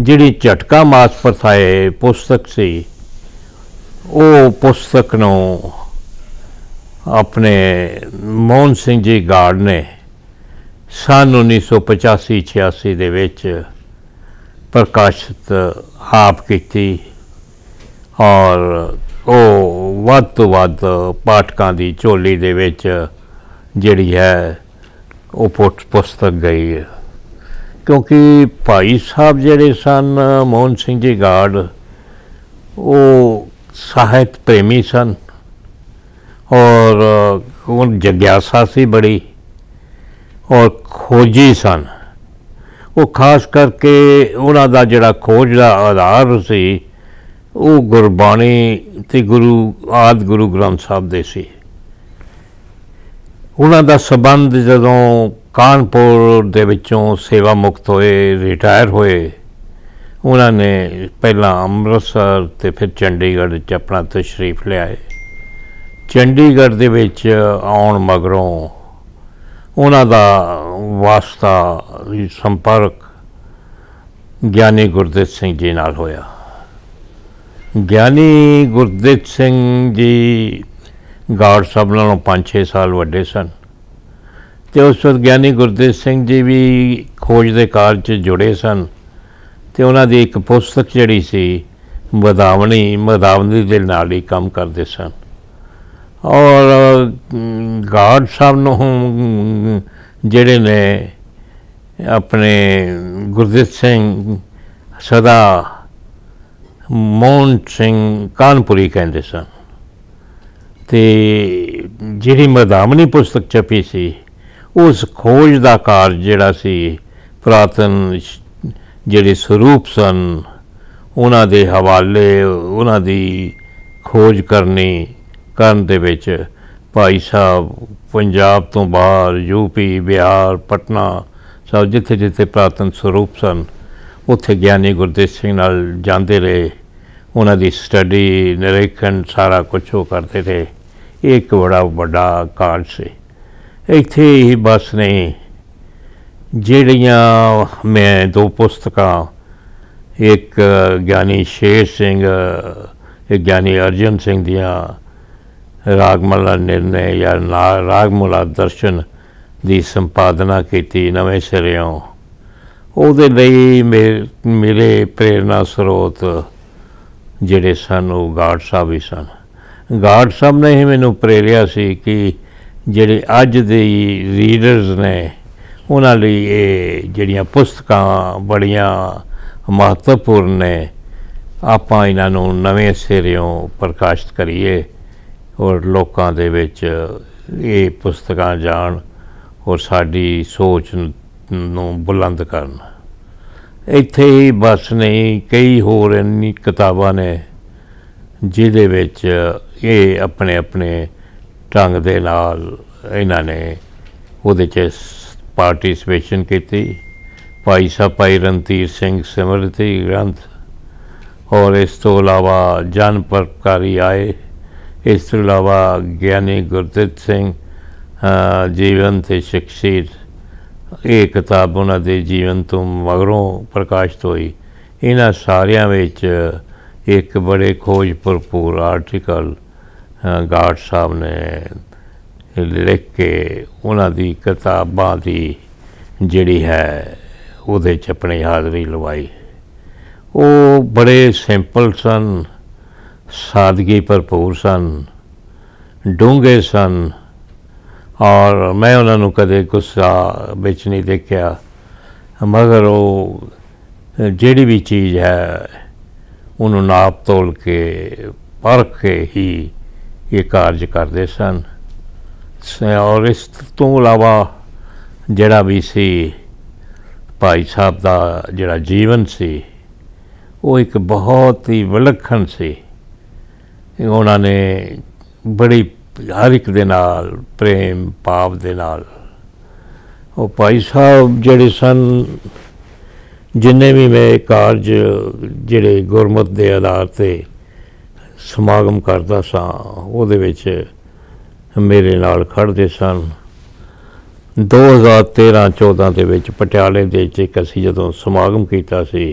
ਜਿਹੜੀ ਝਟਕਾ ਮਾਸ ਪ੍ਰਥਾ ਹੈ ਪੁਸਤਕ ਸੀ ਉਹ ਪੁਸਤਕ ਨੂੰ ਆਪਣੇ ਮੋਹਨ ਸਿੰਘ ਜੀ ਗਾਰਡ ਨੇ ਸਨ 1985-86 ਦੇ ਵਿੱਚ ਪ੍ਰਕਾਸ਼ਿਤ ਆਪ ਕੀਤੀ ਔਰ ਉਹ ਵੱਧ ਤੋਂ ਵੱਧ ਪਾਠਕਾਂ ਦੀ ਝੋਲੀ ਦੇ ਵਿੱਚ ਜਿਹੜੀ ਹੈ ਉਹ ਪੁਸਤਕ ਗਈ ਹੈ ਕਿਉਂਕਿ ਭਾਈ ਸਾਹਿਬ ਜਿਹੜੇ ਸਨ ਮੋਹਨ ਸਿੰਘ ਜੀ ਗਾਰਡ ਉਹ ਸਾਹਿਤ ਪ੍ਰੇਮੀ ਸਨ ਔਰ ਉਹ ਜਗਿਆਸਾ ਸੀ ਬੜੀ ਔਰ ਖੋਜੀ ਸਨ ਉਹ ਖਾਸ ਕਰਕੇ ਉਹਨਾਂ ਦਾ ਜਿਹੜਾ ਖੋਜ ਦਾ ਆਧਾਰ ਸੀ ਉਹ ਗੁਰਬਾਣੀ ਤੇ ਗੁਰੂ ਆਦ ਗੁਰੂ ਗ੍ਰੰਥ ਸਾਹਿਬ ਦੇ ਸੀ ਉਹਨਾਂ ਦਾ ਸਬੰਧ ਜਦੋਂ ਕਾਨਪੁਰ ਦੇ ਵਿੱਚੋਂ ਸੇਵਾ ਮੁਕਤ ਹੋਏ ਰਿਟਾਇਰ ਹੋਏ ਉਹਨਾਂ ਨੇ ਪਹਿਲਾਂ ਅੰਮ੍ਰਿਤਸਰ ਤੇ ਫਿਰ ਚੰਡੀਗੜ੍ਹ ਚ ਆਪਣਾ ਤਸ਼ਰੀਫ ਲਿਆਏ ਚੰਡੀਗੜ੍ਹ ਦੇ ਵਿੱਚ ਆਉਣ ਮਗਰੋਂ ਉਹਨਾਂ ਦਾ ਵਾਸਤਾ ਸੰਪਰਕ ਗਿਆਨੀ ਗੁਰਦੇਵ ਸਿੰਘ ਜੀ ਨਾਲ ਹੋਇਆ ਗਿਆਨੀ ਗੁਰਦੇਵ ਸਿੰਘ ਜੀ ਗਾਰਡ ਸਭ ਨਾਲੋਂ 5-6 ਸਾਲ ਵੱਡੇ ਸਨ ਤੇ ਉਸ ਵਕਤ ਗਿਆਨੀ ਗੁਰਦੇਵ ਸਿੰਘ ਜੀ ਵੀ ਖੋਜ ਦੇ ਕਾਰਜ 'ਚ ਜੁੜੇ ਸਨ ਤੇ ਉਹਨਾਂ ਦੀ ਇੱਕ ਪੁਸਤਕ ਜਿਹੜੀ ਸੀ ਵਧਾਵਣੀ ਵਧਾਵਣੀ ਦੇ ਨਾਲ ਹੀ ਕੰਮ ਕਰਦੇ ਸਨ ਔਰ ਗਾਰਡ ਸਾਹਿਬ ਨੂੰ ਜਿਹੜੇ ਨੇ ਆਪਣੇ ਗੁਰਦੇਵ ਸਿੰਘ ਸਦਾ ਮੋਨ ਸਿੰਘ ਕਾਨਪੁਰੀ ਕਹਿੰਦੇ ਸਨ ਤੇ ਜਿਹੜੀ ਮਦਾਮਨੀ ਪੁਸਤਕ ਛਪੀ ਸੀ ਉਸ ਖੋਜ ਦਾ ਕਾਰਜ ਜਿਹੜਾ ਸੀ ਪ੍ਰਾਤਨ ਜਿਹੜੇ ਸਰੂਪ ਸਨ ਉਹਨਾਂ ਦੇ ਹਵਾਲੇ ਉਹਨਾਂ ਦੀ ਖੋਜ ਕਰਨੀ ਕਰਨ ਦੇ ਵਿੱਚ ਭਾਈ ਸਾਹਿਬ ਪੰਜਾਬ ਤੋਂ ਬਾਹਰ ਯੂਪੀ ਬਿਹਾਰ ਪਟਨਾ ਸਭ ਜਿੱਥੇ ਜਿੱਥੇ ਪ੍ਰਾਤਨ ਸਰੂਪ ਸਨ ਉੱਥੇ ਗਿਆਨੀ ਗੁਰਦੇਵ ਸਿੰਘ ਨਾਲ ਜਾਂਦੇ ਰਹੇ ਉਹਨਾਂ ਦੀ ਸਟੱਡੀ ਨਿਰੀਖਣ ਸਾਰਾ ਕੁਝ ਉਹ ਕਰਦੇ ਥੇ ਇੱਕ ਬੜਾ ਵੱਡਾ ਕਾਰਜ ਸੀ ਇੱਥੇ ਹੀ ਬਸ ਨਹੀਂ ਜਿਹੜੀਆਂ ਮੈਂ ਦੋ ਪੁਸਤਕਾਂ ਇੱਕ ਗਿਆਨੀ ਸ਼ੇਰ ਸਿੰਘ ਇੱਕ ਗਿਆਨੀ ਅਰਜਨ ਸਿੰਘ ਦੀਆਂ ਰਾਗਮਲਾ ਨਿਰਨੇ ਜਾਂ ਰਾਗਮਲਾ ਦਰਸ਼ਨ ਦੀ ਸੰਪਾਦਨਾ ਕੀਤੀ ਨਵੇਂ ਸਿਰਿਓਂ ਉਹਦੇ ਲਈ ਮੇਰੇ ਪ੍ਰੇਰਣਾ ਸਰੋਤ ਜਿਹੜੇ ਸਨ ਉਹ ਗਾਰਡ ਸਾਹਿਬ ਹੀ ਸਨ ਗਾਰਡ ਸਾਹਿਬ ਨੇ ਹੀ ਮੈਨੂੰ ਪ੍ਰੇਰਿਆ ਸੀ ਕਿ ਜਿਹੜੇ ਅੱਜ ਦੇ ਰੀਡਰਸ ਨੇ ਉਹਨਾਂ ਲਈ ਇਹ ਜਿਹੜੀਆਂ ਪੁਸਤਕਾਂ ਬੜੀਆਂ ਮਹੱਤਵਪੂਰਨ ਨੇ ਆਪਾਂ ਇਹਨਾਂ ਨੂੰ ਨਵੇਂ ਸਿਰਿਓਂ ਪ੍ਰਕਾਸ਼ਿਤ ਕਰੀਏ ਔਰ ਲੋਕਾਂ ਦੇ ਵਿੱਚ ਇਹ ਪੁਸਤਕਾਂ ਜਾਣ ਔਰ ਸਾਡੀ ਸੋਚ ਨੂੰ ਬੁਲੰਦ ਕਰਨ ਇੱਥੇ ਹੀ ਬਸ ਨਹੀਂ ਕਈ ਹੋਰ ਇੰਨੀ ਕਿਤਾਬਾਂ ਨੇ ਜਿਹਦੇ ਵਿੱਚ ਇਹ ਆਪਣੇ ਆਪਣੇ ਢੰਗ ਦੇ ਨਾਲ ਇਹਨਾਂ ਨੇ ਉਹਦੇ 'ਚ ਪਾਰਟਿਸਪੇਸ਼ਨ ਕੀਤੀ ਭਾਈ ਸਾਹਿਬ ਭਾਈ ਰਣਜੀਤ ਸਿੰਘ ਸਿਮਰਤੀ ਗ੍ਰੰਥ ਔਰ ਇਸ ਤੋਂ ਇਲਾਵਾ ਜਨ ਪਰਪਕਾਰੀ ਆਏ ਇਸ ਤੋਂ ਇਲਾਵਾ ਗਿਆਨੀ ਗੁਰਦਿੱਤ ਸਿੰਘ ਜੀਵਨ ਤੇ ਸ਼ਖਸੀਅਤ ਇਹ ਕਿਤਾਬ ਉਹਨਾਂ ਦੇ ਜੀਵਨ ਤੋਂ ਮਗਰੋਂ ਪ੍ਰਕਾਸ਼ਿਤ ਹੋਈ ਇਹਨਾਂ ਸਾਰਿਆਂ ਵਿੱਚ ਇੱਕ ਬੜੇ ਖੋਜ ਭਰਪੂਰ ਆਰਟੀਕਲ ਗਾਰਡ ਸਾਹਿਬ ਨੇ ਲਿਖ ਕੇ ਉਹਨਾਂ ਦੀ ਕਿਤਾਬਾਂ ਦੀ ਜਿਹੜੀ ਹੈ ਉਹਦੇ ਚ ਆਪਣੀ ਹਾਜ਼ਰੀ ਲਵਾਈ ਉਹ ਬੜੇ ਸਿੰਪਲ ਸਨ ਸਾਦਗੀ ਭਰਪੂਰ ਸਨ ਡੂੰਘੇ ਸਨ ਔਰ ਮੈਂ ਉਹਨਾਂ ਨੂੰ ਕਦੇ ਗੁੱਸਾ ਵਿੱਚ ਨਹੀਂ ਦੇਖਿਆ ਮਗਰ ਉਹ ਜਿਹੜੀ ਵੀ ਚੀਜ਼ ਹੈ ਉਹਨੂੰ ਨਾਪ ਤੋਲ ਕੇ ਪਰਖ ਕੇ ਹੀ ਇਹ ਕਾਰਜ ਕਰਦੇ ਸਨ ਔਰ ਇਸ ਤੋਂ ਇਲਾਵਾ ਜਿਹੜਾ ਵੀ ਸੀ ਭਾਈ ਸਾਹਿਬ ਦਾ ਜਿਹੜਾ ਜੀਵਨ ਸੀ ਉਹ ਇੱਕ ਬਹੁਤ ਹੀ ਵਿਲੱਖਣ ਸੀ ਉਹਨਾਂ ਨੇ ਬੜੀ ਹਰ ਇੱਕ ਦੇ ਨਾਲ ਪ੍ਰੇਮ ਭਾਵ ਦੇ ਨਾਲ ਉਹ ਭਾਈ ਸਾਹਿਬ ਜਿਹੜੇ ਸਨ ਜਿੰਨੇ ਵੀ ਮੈਂ ਕਾਰਜ ਜਿਹੜੇ ਗੁਰਮਤ ਦੇ ਆਧਾਰ ਤੇ ਸਮਾਗਮ ਕਰਦਾ ਸਾਂ ਉਹਦੇ ਵਿੱਚ ਮੇਰੇ ਨਾਲ ਖੜਦੇ ਸਨ 2013-14 ਦੇ ਵਿੱਚ ਪਟਿਆਲੇ ਦੇ ਵਿੱਚ ਇੱਕ ਅਸੀਂ ਜਦੋਂ ਸਮਾਗਮ ਕੀਤਾ ਸੀ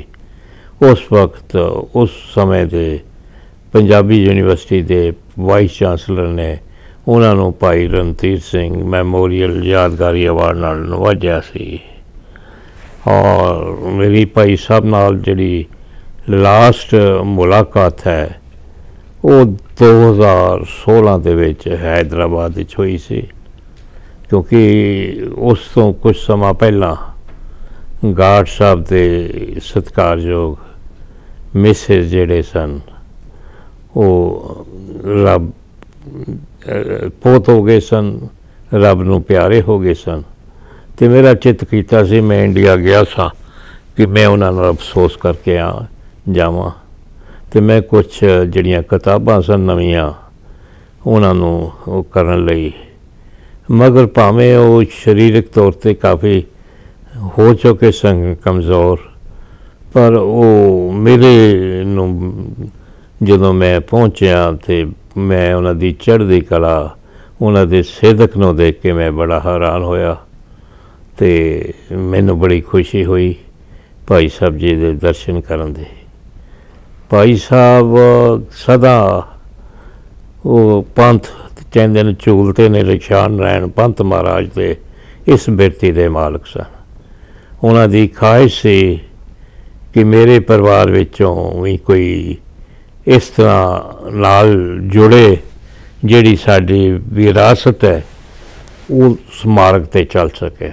ਉਸ ਵਕਤ ਉਸ ਸਮੇਂ ਦੇ ਪੰਜਾਬੀ ਯੂਨੀਵਰਸਿਟੀ ਦੇ ਵਾਈਸ ਚਾਂਸਲਰ ਨੇ ਉਹਨਾਂ ਨੂੰ ਭਾਈ ਰਣਜੀਤ ਸਿੰਘ ਮੈਮੋਰੀਅਲ ਯਾਦਗਾਰੀ ਅਵਾਰਡ ਨਾਲ ਨਵਾਜਿਆ ਸੀ ਔਰ ਮੇਰੀ ਭਾਈ ਸਾਹਿਬ ਨਾਲ ਜਿਹੜੀ ਲਾਸਟ ਮੁਲਾਕਾਤ ਹੈ ਉਹ 2016 ਦੇ ਵਿੱਚ ਹైదరాబాద్ ਵਿੱਚ ਹੋਈ ਸੀ ਕਿਉਂਕਿ ਉਸ ਤੋਂ ਕੁਝ ਸਮਾਂ ਪਹਿਲਾਂ ਗਾਰਡ ਸਾਹਿਬ ਦੇ ਸਤਕਾਰਯੋਗ ਮਿਸਿਸ ਜਿਹੜੇ ਸਨ ਉਹ ਰੱਬ ਪੋਤ ਹੋ ਗਏ ਸਨ ਰੱਬ ਨੂੰ ਪਿਆਰੇ ਹੋ ਗਏ ਸਨ ਤੇ ਮੇਰਾ ਚਿੱਤ ਕੀਤਾ ਸੀ ਮੈਂ ਇੰਡੀਆ ਗਿਆ ਸਾਂ ਕਿ ਮੈਂ ਉਹਨਾਂ ਨਾਲ ਅਫਸੋਸ ਕਰਕੇ ਆ ਜਾਵਾਂ ਤੇ ਮੈਂ ਕੁਝ ਜਿਹੜੀਆਂ ਕਿਤਾਬਾਂ ਸਨ ਨਵੀਆਂ ਉਹਨਾਂ ਨੂੰ ਉਹ ਕਰਨ ਲਈ ਮਗਰ ਭਾਵੇਂ ਉਹ ਸਰੀਰਕ ਤੌਰ ਤੇ ਕਾਫੀ ਹੋ ਚੁੱਕੇ ਸਨ ਕਮਜ਼ੋਰ ਪਰ ਉਹ ਮੇਰੇ ਨੂੰ ਜਦੋਂ ਮੈਂ ਪਹੁੰਚਿਆ ਤੇ ਮੈਂ ਉਹਨਾਂ ਦੀ ਚੜ੍ਹਦੀ ਕਲਾ ਉਹਨਾਂ ਦੇ ਸੇਧਕ ਨੂੰ ਦੇਖ ਕੇ ਮੈਂ ਬੜਾ ਹੈਰਾਨ ਹੋਇਆ ਤੇ ਮੈਨੂੰ ਬੜੀ ਖੁਸ਼ੀ ਹੋਈ ਭਾਈ ਸਾਹਿਬ ਜੀ ਦੇ ਦਰਸ਼ਨ ਕਰਨ ਦੇ ਭਾਈ ਸਾਹਿਬ ਸਦਾ ਉਹ ਪੰਥ ਕਹਿੰਦੇ ਨੇ ਚੂਲਤੇ ਨੇ ਰਿਸ਼ਾਨ ਰਹਿਣ ਪੰਥ ਮਹਾਰਾਜ ਦੇ ਇਸ ਬਿਰਤੀ ਦੇ ਮਾਲਕ ਸਨ ਉਹਨਾਂ ਦੀ ਖਾਹਿਸ਼ ਸੀ ਕਿ ਮੇਰੇ ਪਰਿਵਾਰ ਵਿੱਚੋਂ ਵੀ ਕੋਈ ਇਸ ਤਰ੍ਹਾਂ ਨਾਲ ਜੁੜੇ ਜਿਹੜੀ ਸਾਡੀ ਵਿਰਾਸਤ ਹੈ ਉਹ ਸਮਾਰਕ ਤੇ ਚੱਲ ਸਕੇ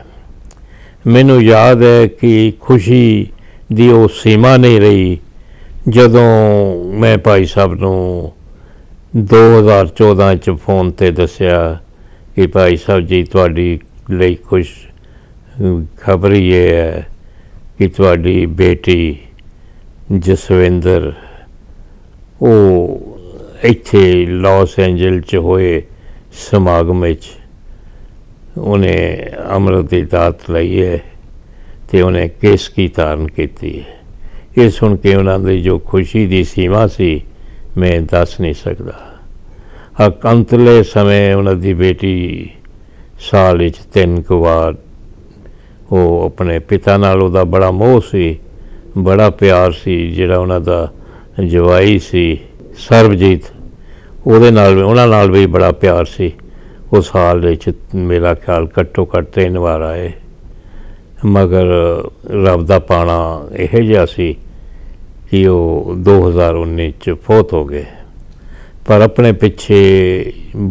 ਮੈਨੂੰ ਯਾਦ ਹੈ ਕਿ ਖੁਸ਼ੀ ਦੀ ਉਹ ਸੀਮਾ ਨਹੀਂ ਰਹੀ ਜਦੋਂ ਮੈਂ ਭਾਈ ਸਾਹਿਬ ਨੂੰ 2014 ਚ ਫੋਨ ਤੇ ਦੱਸਿਆ ਕਿ ਭਾਈ ਸਾਹਿਬ ਜੀ ਤੁਹਾਡੀ ਲਈ ਖੁਸ਼ ਖਬਰ ਇਹ ਹੈ ਕਿ ਤੁਹਾਡੀ ਬੇਟੀ ਜਸਵਿੰਦਰ ਉਹ ਇੱਥੇ ਲਾਸ ਐਂਜਲ 'ਚ ਹੋਏ ਸਮਾਗਮ ਵਿੱਚ ਉਹਨੇ ਅਮਰਤ ਦੀ ਦਾਤ ਲਈ ਹੈ ਤੇ ਉਹਨੇ ਕੇਸ ਕੀ ਧਾਰਨ ਕੀਤੀ ਹੈ ਇਹ ਸੁਣ ਕੇ ਉਹਨਾਂ ਦੀ ਜੋ ਖੁਸ਼ੀ ਦੀ ਸੀਮਾ ਸੀ ਮੈਂ ਦੱਸ ਨਹੀਂ ਸਕਦਾ ਅਕੰਤਲੇ ਸਮੇਂ ਉਹਨਾਂ ਦੀ ਬੇਟੀ ਸਾਲ ਵਿੱਚ ਤਿੰਨ ਕੁ ਵਾਰ ਉਹ ਆਪਣੇ ਪਿਤਾ ਨਾਲ ਉਹਦਾ ਬੜਾ ਮੋਹ ਸੀ ਬੜਾ ਪਿਆਰ ਸੀ ਜਿਹੜਾ ਉਹਨਾਂ ਦਾ ਜਵਾਈ ਸੀ ਸਰਬਜੀਤ ਉਹਦੇ ਨਾਲ ਉਹਨਾਂ ਨਾਲ ਵੀ ਬੜਾ ਪਿਆਰ ਸੀ ਉਹ ਸਾਲ ਵਿੱਚ ਮੇਰਾ ਖਿਆਲ ਘੱਟੋ ਘੱਟ ਤਿੰਨ ਵਾਰ ਆਏ ਮਗਰ ਰੱਬ ਦਾ ਪਾਣਾ ਇਹ ਜਿਹਾ ਸੀ ਕਿ ਉਹ 2019 ਚ ਫੋਤ ਹੋ ਗਏ ਪਰ ਆਪਣੇ ਪਿੱਛੇ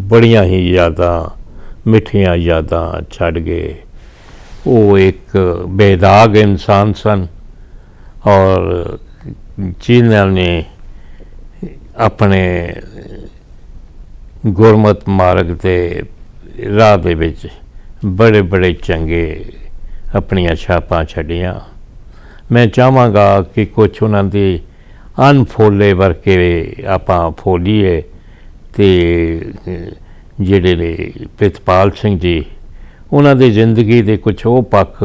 ਬੜੀਆਂ ਹੀ ਯਾਦਾਂ ਮਿੱਠੀਆਂ ਯਾਦਾਂ ਛੱਡ ਗਏ ਉਹ ਇੱਕ ਬੇਦਾਗ ਇਨਸਾਨ ਸਨ ਔਰ ਜਿਨ੍ਹਾਂ ਨੇ ਆਪਣੇ ਗੁਰਮਤ ਮਾਰਗ ਤੇ ਰਾਹ ਦੇ ਵਿੱਚ ਬੜੇ ਬੜੇ ਚੰਗੇ ਆਪਣੀਆਂ ਛਾਪਾਂ ਛੱਡੀਆਂ ਮੈਂ ਚਾਹਾਂਗਾ ਕਿ ਕੁਝ ਉਹਨਾਂ ਦੀ ਅਨਫੋਲੇ ਵਰਕੇ ਆਪਾਂ ਫੋਲੀਏ ਤੇ ਜਿਹੜੇ ਨੇ ਪ੍ਰਿਤਪਾਲ ਸਿੰਘ ਜੀ ਉਹਨਾਂ ਦੀ ਜ਼ਿੰਦਗੀ ਦੇ ਕੁਝ ਉਹ ਪੱਖ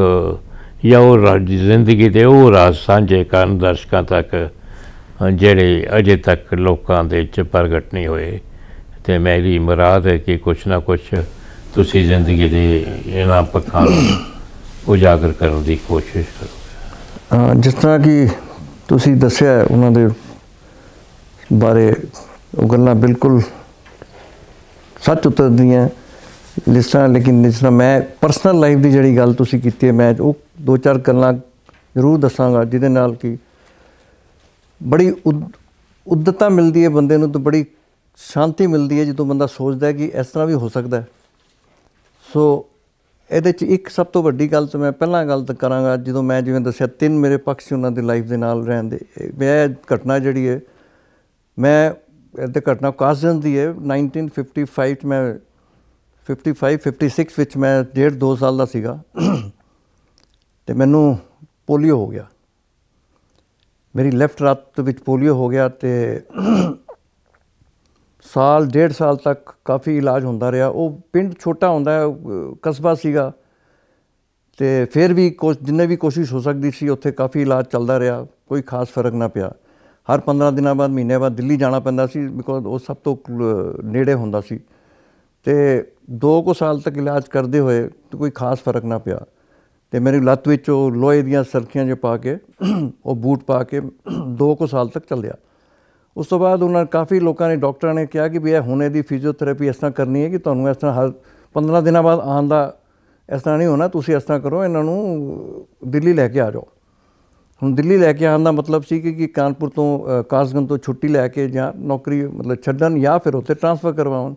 ਜਾਂ ਉਹ ਜ਼ਿੰਦਗੀ ਦੇ ਉਹ ਰਾਜ ਸਾਂਝੇ ਕਰਨ ਦਰਸ਼ਕਾਂ ਤੱਕ ਜਿਹੜੇ ਅਜੇ ਤੱਕ ਲੋਕਾਂ ਦੇ ਵਿੱਚ ਪ੍ਰਗਟ ਨਹੀਂ ਹੋਏ ਤੇ ਮੇਰੀ ਮਰਾਦ ਹੈ ਕਿ ਕੁਛ ਨਾ ਕੁਛ ਤੁਸੀਂ ਜ਼ਿੰਦਗੀ ਦੇ ਇਹਨਾਂ ਪੱਖਾਂ ਨੂੰ ਉਜਾਗਰ ਕਰਨ ਦੀ ਕੋਸ਼ਿਸ਼ ਕਰੋ ਜਿਸ ਤਰ੍ਹਾਂ ਕਿ ਤੁਸੀਂ ਦੱਸਿਆ ਉਹਨਾਂ ਦੇ ਬਾਰੇ ਉਹ ਗੱਲਾਂ ਬਿਲਕੁਲ ਸੱਚ ਉਤਰਦੀਆਂ ਲਿਸਟਾਂ ਲੇਕਿਨ ਜਿਸ ਤਰ੍ਹਾਂ ਮੈਂ ਪਰਸਨਲ ਲਾਈਫ ਦੀ ਜਿਹੜੀ ਗੱਲ ਤੁਸੀਂ ਕੀਤੀ ਹੈ ਮੈਂ ਉਹ ਦੋ ਚਾਰ ਗੱਲਾਂ ਜ਼ਰੂਰ ਦੱਸਾਂਗਾ ਜਿਹਦੇ ਨਾਲ ਕਿ ਬੜੀ ਉਦਤਾ ਮਿਲਦੀ ਹੈ ਬੰਦੇ ਨੂੰ ਤੇ ਬੜੀ ਸ਼ਾਂਤੀ ਮਿਲਦੀ ਹੈ ਜਦੋਂ ਬੰਦਾ ਸੋਚਦਾ ਹੈ ਕਿ ਇਸ ਤਰ੍ਹਾਂ ਵੀ ਹੋ ਸਕਦਾ ਸੋ ਇਹਦੇ 'ਚ ਇੱਕ ਸਭ ਤੋਂ ਵੱਡੀ ਗੱਲ ਤੇ ਮੈਂ ਪਹਿਲਾਂ ਗੱਲ ਤਾਂ ਕਰਾਂਗਾ ਜਦੋਂ ਮੈਂ ਜਿਵੇਂ ਦੱਸਿਆ ਤਿੰਨ ਮੇਰੇ ਪੱਖ ਸੀ ਉਹਨਾਂ ਦੀ ਲਾਈਫ ਦੇ ਨਾਲ ਰਹਿੰਦੇ ਮੈਂ ਘਟਨਾ ਜਿਹੜੀ ਹੈ ਮੈਂ ਇਹ ਘਟਨਾ ਕਾਜ਼ਨ ਦੀ ਹੈ 1955 ਮੈਂ 55 56 ਵਿੱਚ ਮੈਂ ਡੇਢ 2 ਸਾਲ ਦਾ ਸੀਗਾ ਤੇ ਮੈਨੂੰ ਪੋਲੀਓ ਹੋ ਗਿਆ ਮੇਰੀ ਲੈਫਟ ਰੱਤ ਵਿੱਚ ਪੋਲੀਓ ਹੋ ਗਿਆ ਤੇ ਸਾਲ ਡੇਢ ਸਾਲ ਤੱਕ ਕਾਫੀ ਇਲਾਜ ਹੁੰਦਾ ਰਿਹਾ ਉਹ ਪਿੰਡ ਛੋਟਾ ਹੁੰਦਾ ਕਸਬਾ ਸੀਗਾ ਤੇ ਫਿਰ ਵੀ ਕੁਝ ਜਿੰਨੇ ਵੀ ਕੋਸ਼ਿਸ਼ ਹੋ ਸਕਦੀ ਸੀ ਉੱਥੇ ਕਾਫੀ ਇਲਾਜ ਚੱਲਦਾ ਰਿਹਾ ਕੋਈ ਖਾਸ ਫਰਕ ਨਾ ਪਿਆ ਹਰ 15 ਦਿਨਾਂ ਬਾਅਦ ਮਹੀਨੇ ਬਾਅਦ ਦਿੱਲੀ ਜਾਣਾ ਪੈਂਦਾ ਸੀ ਬਿਕੋਜ਼ ਉਹ ਸਭ ਤੋਂ ਨੇੜੇ ਹੁੰਦਾ ਸੀ ਤੇ 2 ਕੁ ਸਾਲ ਤੱਕ ਇਲਾਜ ਕਰਦੇ ਹੋਏ ਕੋਈ ਖਾਸ ਫਰਕ ਨਾ ਪਿਆ ਤੇ ਮੇਰੀ ਲੱਤ ਵਿੱਚ ਉਹ ਲੋਹੇ ਦੀਆਂ ਸਰਕੀਆਂ ਜੇ ਪਾ ਕੇ ਉਹ ਬੂਟ ਪਾ ਕੇ 2 ਕੁ ਸਾਲ ਤੱਕ ਚੱਲਿਆ ਉਸ ਤੋਂ ਬਾਅਦ ਉਹਨਾਂ ਕਾਫੀ ਲੋਕਾਂ ਨੇ ਡਾਕਟਰਾਂ ਨੇ ਕਿਹਾ ਕਿ ਵੀ ਇਹ ਹੁਣੇ ਦੀ ਫਿਜ਼ੀਓਥੈਰੇਪੀ ਇਸ ਤਰ੍ਹਾਂ ਕਰਨੀ ਹੈ ਕਿ ਤੁਹਾਨੂੰ ਇਸ ਤਰ੍ਹਾਂ ਹਰ 15 ਦਿਨਾਂ ਬਾਅਦ ਆਉਣ ਦਾ ਇਸ ਤਰ੍ਹਾਂ ਨਹੀਂ ਹੋਣਾ ਤੁਸੀਂ ਇਸ ਤਰ੍ਹਾਂ ਕਰੋ ਇਹਨਾਂ ਨੂੰ ਦਿੱਲੀ ਲੈ ਕੇ ਆ ਜਾਓ ਹੁਣ ਦਿੱਲੀ ਲੈ ਕੇ ਆਉਣ ਦਾ ਮਤਲਬ ਸੀ ਕਿ ਕਾਨਪੁਰ ਤੋਂ ਕਾਸਗੰਜ ਤੋਂ ਛੁੱਟੀ ਲੈ ਕੇ ਜਾਂ ਨੌਕਰੀ ਮਤਲਬ ਛੱਡਣ ਜਾਂ ਫਿਰ ਉੱਥੇ ਟ੍ਰਾਂਸਫਰ ਕਰਵਾਉਣ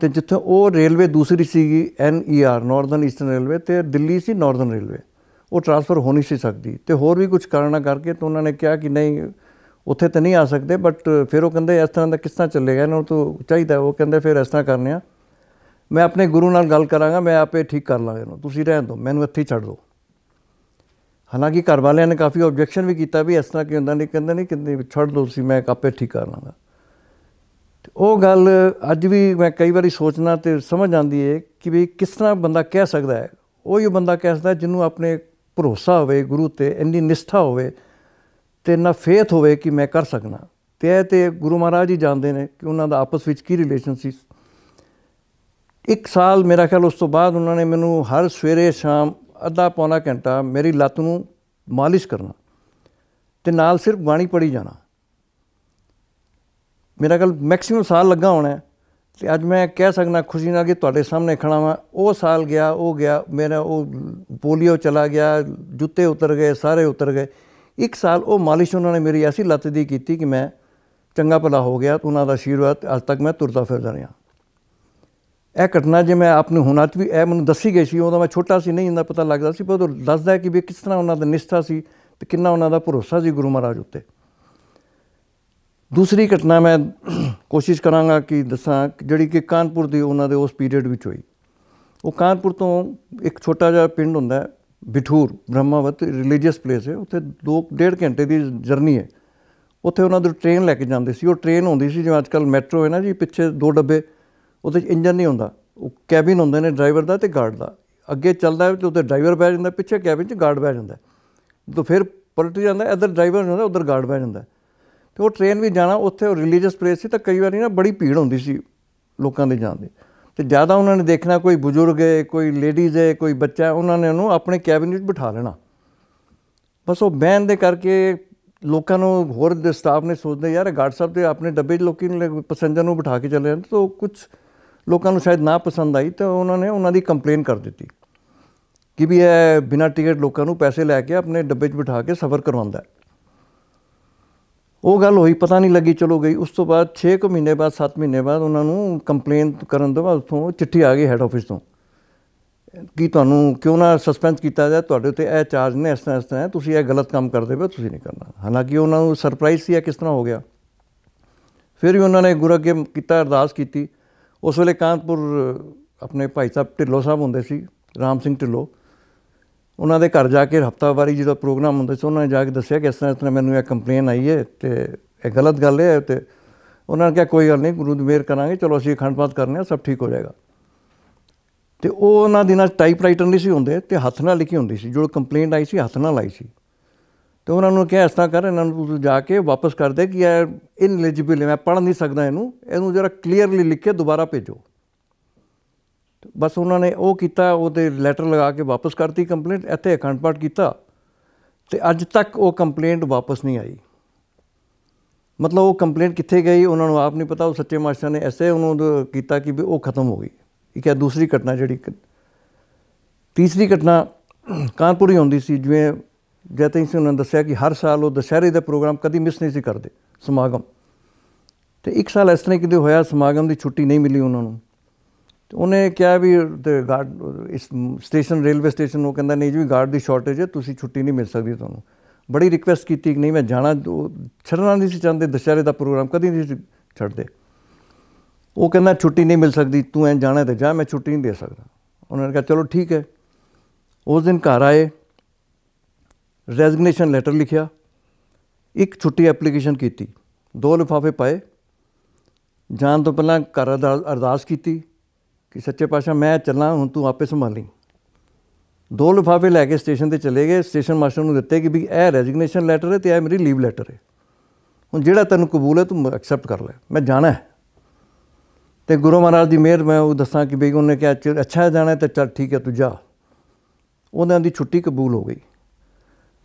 ਤੇ ਜਿੱਥੇ ਉਹ ਰੇਲਵੇ ਦੂਸਰੀ ਸੀਗੀ ਐਨਈਆਰ ਨਾਰਥਰਨ ਈਸਟਰਨ ਰੇਲਵੇ ਤੇ ਦਿੱਲੀ ਸੀ ਨਾਰਥਰਨ ਰੇਲਵੇ ਉਹ ਟ੍ਰਾਂਸਫਰ ਹੋ ਨਹੀਂ ਸੀ ਸਕਦੀ ਤੇ ਹੋਰ ਵੀ ਕੁਝ ਕਾਰਨਾ ਕਰਕੇ ਤਾਂ ਉਹਨਾਂ ਨੇ ਕਿਹਾ ਕਿ ਨਹੀਂ ਉੱਥੇ ਤਾਂ ਨਹੀਂ ਆ ਸਕਦੇ ਬਟ ਫਿਰ ਉਹ ਕਹਿੰਦੇ ਇਸ ਤਰ੍ਹਾਂ ਦਾ ਕਿਸ ਤਰ੍ਹਾਂ ਚੱਲੇਗਾ ਇਹਨਾਂ ਨੂੰ ਤਾਂ ਚਾਹੀਦਾ ਉਹ ਕਹਿੰਦੇ ਫਿਰ ਇਸ ਤਰ੍ਹਾਂ ਕਰਨੇ ਆ ਮੈਂ ਆਪਣੇ ਗੁਰੂ ਨਾਲ ਗੱਲ ਕਰਾਂਗਾ ਮੈਂ ਆਪੇ ਠੀਕ ਕਰ ਲਾਂਗਾ ਇਹਨੂੰ ਤੁਸੀਂ ਰਹਿਣ ਦਿਓ ਮੈਨੂੰ ਇੱਥੇ ਛੱਡ ਦਿਓ ਹਾਲਾਂਕਿ ਘਰ ਵਾਲਿਆਂ ਨੇ ਕਾਫੀ ਆਬਜੈਕਸ਼ਨ ਵੀ ਕੀਤਾ ਵੀ ਇਸ ਤਰ੍ਹਾਂ ਕਿ ਹੁੰਦਾ ਨਹੀਂ ਕਹਿੰਦੇ ਨਹੀਂ ਕਿੰਨੇ ਛੱਡ ਦਿਓ ਤੁਸੀਂ ਮੈਂ ਆਪੇ ਠੀਕ ਕਰ ਲਾਂਗਾ ਉਹ ਗੱਲ ਅੱਜ ਵੀ ਮੈਂ ਕਈ ਵਾਰੀ ਸੋਚਣਾ ਤੇ ਸਮਝ ਆਂਦੀ ਏ ਕਿ ਵੀ ਕਿਸ ਤਰ੍ਹਾਂ ਬੰਦਾ ਕਹਿ ਸਕਦਾ ਹੈ ਉਹ ਹੀ ਬੰਦਾ ਕਹਿ ਸਕਦਾ ਜਿਹਨੂੰ ਆਪਣੇ ਭਰੋਸਾ ਹੋਵੇ ਗੁਰੂ ਤੇ ਇੰਨੀ ਨਿਸ਼ਠਾ ਹੋਵੇ ਤੇ ਨਾ ਫੇਥ ਹੋਵੇ ਕਿ ਮੈਂ ਕਰ ਸਕਣਾ ਤੇ ਇਹ ਤੇ ਗੁਰੂ ਮਹਾਰਾਜ ਹੀ ਜਾਣਦੇ ਨੇ ਕਿ ਉਹਨਾਂ ਦਾ ਆਪਸ ਵਿੱਚ ਕੀ ਰਿਲੇਸ਼ਨ ਸੀ ਇੱਕ ਸਾਲ ਮੇਰਾ ਖਿਆਲ ਉਸ ਤੋਂ ਬਾਅਦ ਉਹਨਾਂ ਨੇ ਮੈਨੂੰ ਹਰ ਸਵੇਰੇ ਸ਼ਾਮ ਅੱਧਾ ਪੌਣਾ ਘੰਟਾ ਮੇਰੀ ਲੱਤ ਨੂੰ ਮਾਲਿਸ਼ ਕਰਨਾ ਤੇ ਨਾਲ ਸਿਰਫ ਬਾਣੀ ਪੜੀ ਜਾਣਾ ਮੇਰਾ ਕਲ ਮੈਕਸਿਮਮ ਸਾਲ ਲੱਗਾ ਹੋਣਾ ਤੇ ਅੱਜ ਮੈਂ ਕਹਿ ਸਕਦਾ ਖੁਸ਼ੀ ਨਾਲ ਕਿ ਤੁਹਾਡੇ ਸਾਹਮਣੇ ਖੜਾ ਵਾਂ ਉਹ ਸਾਲ ਗਿਆ ਉਹ ਗਿਆ ਮੇਰਾ ਉਹ ਪੋਲੀਓ ਚਲਾ ਗਿਆ ਜੁੱਤੇ ਉਤਰ ਗਏ ਸਾਰੇ ਉਤਰ ਗਏ ਇੱਕ ਸਾਲ ਉਹ ਮਾਲਿਸ਼ ਉਹਨਾਂ ਨੇ ਮੇਰੀ ਐਸੀ ਲੱਤ ਦੀ ਕੀਤੀ ਕਿ ਮੈਂ ਚੰਗਾ ਭਲਾ ਹੋ ਗਿਆ ਉਹਨਾਂ ਦਾ ਆਸ਼ੀਰਵਾਦ ਅੱਜ ਤੱਕ ਮੈਂ ਤੁਰਦਾ ਫਿਰਦਾ ਰਿਹਾ ਇਹ ਘਟਨਾ ਜੇ ਮੈਂ ਆਪ ਨੂੰ ਵੀ ਇਹ ਮੈਨੂੰ ਦੱਸੀ ਗਈ ਸੀ ਉਹਦਾ ਮੈਂ ਛੋਟਾ ਸੀ ਨਹੀਂ ਇਹਦਾ ਪਤਾ ਲੱਗਦਾ ਸੀ ਪਰ ਉਹ ਦੱਸਦਾ ਕਿ ਵੀ ਕਿਸ ਤਰ੍ਹਾਂ ਉਹਨਾਂ ਦਾ ਨਿਸ਼ਠਾ ਸੀ ਤੇ ਕਿੰਨਾ ਉਹਨਾਂ ਦਾ ਭਰੋਸਾ ਸੀ ਗੁਰੂ ਮਹਾਰਾਜ ਉੱਤੇ ਦੂਸਰੀ ਘਟਨਾ ਮੈਂ ਕੋਸ਼ਿਸ਼ ਕਰਾਂਗਾ ਕਿ ਦੱਸਾਂ ਜਿਹੜੀ ਕਿ ਕਾਨਪੁਰ ਦੀ ਉਹਨਾਂ ਦੇ ਉਸ ਪੀਰੀਅਡ ਵਿੱਚ ਹੋਈ ਉਹ ਕਾਨਪੁਰ ਤੋਂ ਇੱਕ ਛੋਟਾ ਜਿਹਾ ਪਿੰਡ ਹੁੰਦਾ ਬਿਠੂਰ ਬ੍ਰਹਮਾਵਤ ਰਿਲੀਜੀਅਸ ਪਲੇਸ ਹੈ ਉੱਥੇ 2 1.5 ਘੰਟੇ ਦੀ ਜਰਨੀ ਹੈ ਉੱਥੇ ਉਹਨਾਂ ਨੂੰ ਟ੍ਰੇਨ ਲੈ ਕੇ ਜਾਂਦੇ ਸੀ ਉਹ ਟ੍ਰੇਨ ਹੁੰਦੀ ਸੀ ਜਿਵੇਂ ਅੱਜਕੱਲ ਮੈਟਰੋ ਹੈ ਨਾ ਜੀ ਪਿੱਛੇ ਦੋ ਡੱਬੇ ਉਹਦੇ 'ਚ ਇੰਜਨ ਨਹੀਂ ਹੁੰਦਾ ਉਹ ਕੈਬਿਨ ਹੁੰਦੇ ਨੇ ਡਰਾਈਵਰ ਦਾ ਤੇ ਗਾਰਡ ਦਾ ਅੱਗੇ ਚੱਲਦਾ ਹੈ ਤੇ ਉੱਤੇ ਡਰਾਈਵਰ ਬਹਿ ਜਾਂਦਾ ਪਿੱਛੇ ਕੈਬਿਨ 'ਚ ਗਾਰਡ ਬਹਿ ਜਾਂਦਾ ਤਾਂ ਫਿਰ ਪਲਟ ਜਾਂਦਾ ਇਧਰ ਡਰਾਈਵਰ ਹੁੰਦਾ ਉਧਰ ਗਾਰਡ ਬੈਠ ਜਾਂਦਾ ਤੇ ਉਹ ਟ੍ਰੇਨ ਵੀ ਜਾਣਾ ਉੱਥੇ ਉਹ ਰਿਲੀਜੀਅਸ ਪਲੇਸ ਸੀ ਤਾਂ ਕਈ ਵਾਰੀ ਨਾ ਬੜੀ ਭੀੜ ਹੁੰਦੀ ਸੀ ਲੋਕਾਂ ਦੇ ਜਾਣ ਦੀ ਤੇ ਜਿਆਦਾ ਉਹਨਾਂ ਨੇ ਦੇਖਣਾ ਕੋਈ ਬਜ਼ੁਰਗ ਹੈ ਕੋਈ ਲੇਡੀਜ਼ ਹੈ ਕੋਈ ਬੱਚਾ ਹੈ ਉਹਨਾਂ ਨੇ ਉਹਨੂੰ ਆਪਣੇ ਕੈਬਿਨ ਵਿੱਚ ਬਿਠਾ ਲੈਣਾ ਬਸ ਉਹ ਬੈਨ ਦੇ ਕਰਕੇ ਲੋਕਾਂ ਨੂੰ ਹੋਰ ਦੇ ਸਟਾਫ ਨੇ ਸੋਚਦੇ ਯਾਰ ਗਾਰਡ ਸਾਹਿਬ ਤੇ ਆਪਣੇ ਡੱਬੇ 'ਚ ਲੋਕੀ ਪੈਸੰਜਰ ਨੂੰ ਬਿਠਾ ਕੇ ਚੱਲੇ ਜਾਂਦੇ ਤਾਂ ਕੁਝ ਲੋਕਾਂ ਨੂੰ ਸ਼ਾਇਦ ਨਾ ਪਸੰਦ ਆਈ ਤਾਂ ਉਹਨਾਂ ਨੇ ਉਹਨਾਂ ਦੀ ਕੰਪਲੇਨ ਕਰ ਦਿੱਤੀ ਕਿ ਵੀ ਇਹ ਬਿਨਾਂ ਟਿਕਟ ਲੋਕਾਂ ਨੂੰ ਪੈਸੇ ਲੈ ਕੇ ਆਪਣੇ ਡੱਬੇ 'ਚ ਬਿਠਾ ਕੇ ਸਫ਼ਰ ਕਰਵਾਉਂਦਾ ਹੈ ਉਹ ਗੱਲ ਹੋਈ ਪਤਾ ਨਹੀਂ ਲੱਗੀ ਚਲੋ ਗਈ ਉਸ ਤੋਂ ਬਾਅਦ 6 ਕੁ ਮਹੀਨੇ ਬਾਅਦ 7 ਮਹੀਨੇ ਬਾਅਦ ਉਹਨਾਂ ਨੂੰ ਕੰਪਲੇਨ ਕਰਨ ਤੋਂ ਬਾਅਦ ਉਥੋਂ ਚਿੱਠੀ ਆ ਗਈ ਹੈੱਡ ਆਫਿਸ ਤੋਂ ਕਿ ਤੁਹਾਨੂੰ ਕਿਉਂ ਨਾ ਸਸਪੈਂਡ ਕੀਤਾ ਜਾਏ ਤੁਹਾਡੇ ਉੱਤੇ ਇਹ ਚਾਰਜ ਨੇ ਇਸ ਤਰ੍ਹਾਂ ਇਸ ਤਰ੍ਹਾਂ ਤੁਸੀਂ ਇਹ ਗਲਤ ਕੰਮ ਕਰਦੇ ਹੋ ਤੁਸੀਂ ਨਹੀਂ ਕਰਨਾ ਹਾਲਾਂਕਿ ਉਹਨਾਂ ਨੂੰ ਸਰਪ੍ਰਾਈਜ਼ ਸੀ ਇਹ ਕਿਸ ਤਰ੍ਹਾਂ ਹੋ ਗਿਆ ਫਿਰ ਵੀ ਉਹਨਾਂ ਨੇ ਗੁਰੂ ਅੱਗੇ ਕੀਤਾ ਅਰਦਾਸ ਕੀਤੀ ਉਸ ਵੇਲੇ ਕਾਂਤਪੁਰ ਆਪਣੇ ਭਾਈ ਸਾਹਿਬ ਢਿੱਲੋ ਸਾਹਿਬ ਹੁੰਦੇ ਸੀ ਰਾਮ ਸਿੰਘ ਢਿੱਲੋ ਉਹਨਾਂ ਦੇ ਘਰ ਜਾ ਕੇ ਹਫਤਾਵਾਰੀ ਜਿਹੜਾ ਪ੍ਰੋਗਰਾਮ ਹੁੰਦਾ ਸੀ ਉਹਨਾਂ ਨੇ ਜਾ ਕੇ ਦੱਸਿਆ ਕਿ ਇਸ ਤਰ੍ਹਾਂ ਇਸ ਤਰ੍ਹਾਂ ਮੈਨੂੰ ਇਹ ਕੰਪਲੇਨ ਆਈ ਹੈ ਤੇ ਇਹ ਗਲਤ ਗੱਲ ਹੈ ਤੇ ਉਹਨਾਂ ਨੇ ਕਿਹਾ ਕੋਈ ਗੱਲ ਨਹੀਂ ਗੁਰੂ ਦੀ ਮਿਹਰ ਕਰਾਂਗੇ ਚਲੋ ਅਸੀਂ ਖੰਡ ਪਾਤ ਕਰਨੇ ਆ ਸਭ ਠੀਕ ਹੋ ਜਾਏਗਾ ਤੇ ਉਹ ਉਹਨਾਂ ਦਿਨਾਂ ਟਾਈਪਰਾਈਟਰ ਨਹੀਂ ਸੀ ਹੁੰਦੇ ਤੇ ਹੱਥ ਨਾਲ ਲਿਖੀ ਹੁੰਦੀ ਸੀ ਜੋ ਕੰਪਲੇਂਟ ਆਈ ਸੀ ਹੱਥ ਨਾਲ ਆਈ ਸੀ ਤੇ ਉਹਨਾਂ ਨੂੰ ਕਿਹਾ ਇਸ ਤਰ੍ਹਾਂ ਕਰ ਇਹਨਾਂ ਨੂੰ ਤੂੰ ਜਾ ਕੇ ਵਾਪਸ ਕਰ ਦੇ ਕਿ ਇਹ ਇਨਲੀਜੀਬਲ ਹੈ ਮੈਂ ਪੜ੍ਹ ਨਹੀਂ ਸਕਦਾ ਇਹਨੂੰ ਇਹਨੂੰ ਜਰਾ ਕਲੀਅਰਲੀ ਲਿਖ ਕੇ ਦੁਬਾਰਾ ਭੇਜੋ ਬਸ ਉਹਨਾਂ ਨੇ ਉਹ ਕੀਤਾ ਉਹਦੇ ਲੈਟਰ ਲਗਾ ਕੇ ਵਾਪਸ ਕਰਤੀ ਕੰਪਲੇਂਟ ਇੱਥੇ ਅਖੰਡ ਪਾਠ ਕੀਤਾ ਤੇ ਅੱਜ ਤੱਕ ਉਹ ਕੰਪਲੇਂਟ ਵਾਪਸ ਨਹੀਂ ਆਈ ਮਤਲਬ ਉਹ ਕੰਪਲੇਂਟ ਕਿੱਥੇ ਗਈ ਉਹਨਾਂ ਨੂੰ ਆਪ ਨਹੀਂ ਪਤਾ ਉਹ ਸੱਚੇ ਮਾਸਟਰ ਨੇ ਐਸੇ ਉਹਨੂੰ ਕੀਤਾ ਕਿ ਵੀ ਉਹ ਖਤਮ ਹੋ ਗਈ ਇਹ ਕਿਹਾ ਦੂਸਰੀ ਘਟਨਾ ਜਿਹੜੀ ਤੀਸਰੀ ਘਟਨਾ ਕਾਨਪੁਰ ਹੀ ਹੁੰਦੀ ਸੀ ਜਿਵੇਂ ਜੈਤਿੰਗ ਸਿੰਘ ਨੇ ਦੱਸਿਆ ਕਿ ਹਰ ਸਾਲ ਉਹ ਦਸ਼ਹਰੇ ਦਾ ਪ੍ਰੋਗਰਾਮ ਕਦੀ ਮਿਸ ਨਹੀਂ ਸੀ ਕਰਦੇ ਸਮਾਗਮ ਤੇ ਇੱਕ ਸਾਲ ਇਸ ਤਰ੍ਹਾਂ ਕਿਤੇ ਹੋਇਆ ਸਮਾਗਮ ਦੀ ਛੁੱਟੀ ਨਹੀਂ ਮਿਲੀ ਉਹਨਾਂ ਨੂੰ ਤੇ ਉਹਨੇ ਕਿਹਾ ਵੀ ਤੇ ਗਾਰਡ ਇਸ ਸਟੇਸ਼ਨ ਰੇਲਵੇ ਸਟੇਸ਼ਨ ਉਹ ਕਹਿੰਦਾ ਨਹੀਂ ਜੀ ਗਾਰਡ ਦੀ ਸ਼ਾਰਟੇਜ ਹੈ ਤੁਸੀਂ ਛੁੱਟੀ ਨਹੀਂ ਮਿਲ ਸਕਦੀ ਤੁਹਾਨੂੰ ਬੜੀ ਰਿਕੁਐਸਟ ਕੀਤੀ ਕਿ ਨਹੀਂ ਮੈਂ ਜਾਣਾ ਛੱਡਣਾ ਨਹੀਂ ਸੀ ਚਾਹੁੰਦੇ ਦਸ਼ਹਰੇ ਦਾ ਪ੍ਰੋਗਰਾਮ ਕਦੀ ਨਹੀਂ ਛੱਡਦੇ ਉਹ ਕਹਿੰਦਾ ਛੁੱਟੀ ਨਹੀਂ ਮਿਲ ਸਕਦੀ ਤੂੰ ਐ ਜਾਣਾ ਤੇ ਜਾ ਮੈਂ ਛੁੱਟੀ ਨਹੀਂ ਦੇ ਸਕਦਾ ਉਹਨਾਂ ਨੇ ਕਿਹਾ ਚਲੋ ਠੀਕ ਹੈ ਉਸ ਦਿਨ ਘਰ ਆਏ ਰੈਜ਼ਿਗਨੇਸ਼ਨ ਲੈਟਰ ਲਿਖਿਆ ਇੱਕ ਛੁੱਟੀ ਐਪਲੀਕੇਸ਼ਨ ਕੀਤੀ ਦੋ ਲਿਫਾਫੇ ਪਾਏ ਜਾਣ ਤੋਂ ਪਹਿਲਾਂ ਘਰ ਅਰਦਾਸ ਕੀਤੀ ਕਿ ਸੱਚੇ ਪਾਸ਼ਾ ਮੈਂ ਚੱਲਾਂ ਹੁਣ ਤੂੰ ਆਪੇ ਸੰਭਾਲ ਲਈ ਦੋ ਲਫਾਫੇ ਲੈ ਕੇ ਸਟੇਸ਼ਨ ਤੇ ਚਲੇ ਗਏ ਸਟੇਸ਼ਨ ਮਾਸਟਰ ਨੂੰ ਦਿੱਤੇ ਕਿ ਵੀ ਇਹ ਰੈਜ਼ਿਗਨੇਸ਼ਨ ਲੈਟਰ ਹੈ ਤੇ ਇਹ ਮੇਰੀ ਲੀਵ ਲੈਟਰ ਹੈ ਹੁਣ ਜਿਹੜਾ ਤੈਨੂੰ ਕਬੂਲ ਹੈ ਤੂੰ ਐਕਸੈਪਟ ਕਰ ਲੈ ਮੈਂ ਜਾਣਾ ਹੈ ਤੇ ਗੁਰੂ ਮਹਾਰਾਜ ਦੀ ਮਿਹਰ ਮੈਂ ਉਹ ਦੱਸਾਂ ਕਿ ਬਈ ਉਹਨੇ ਕਿਹਾ ਅੱਛਾ ਜਾਣਾ ਤੇ ਚੱਲ ਠੀਕ ਹੈ ਤੂੰ ਜਾ ਉਹਨਾਂ ਦੀ ਛੁੱਟੀ ਕਬੂਲ ਹੋ ਗਈ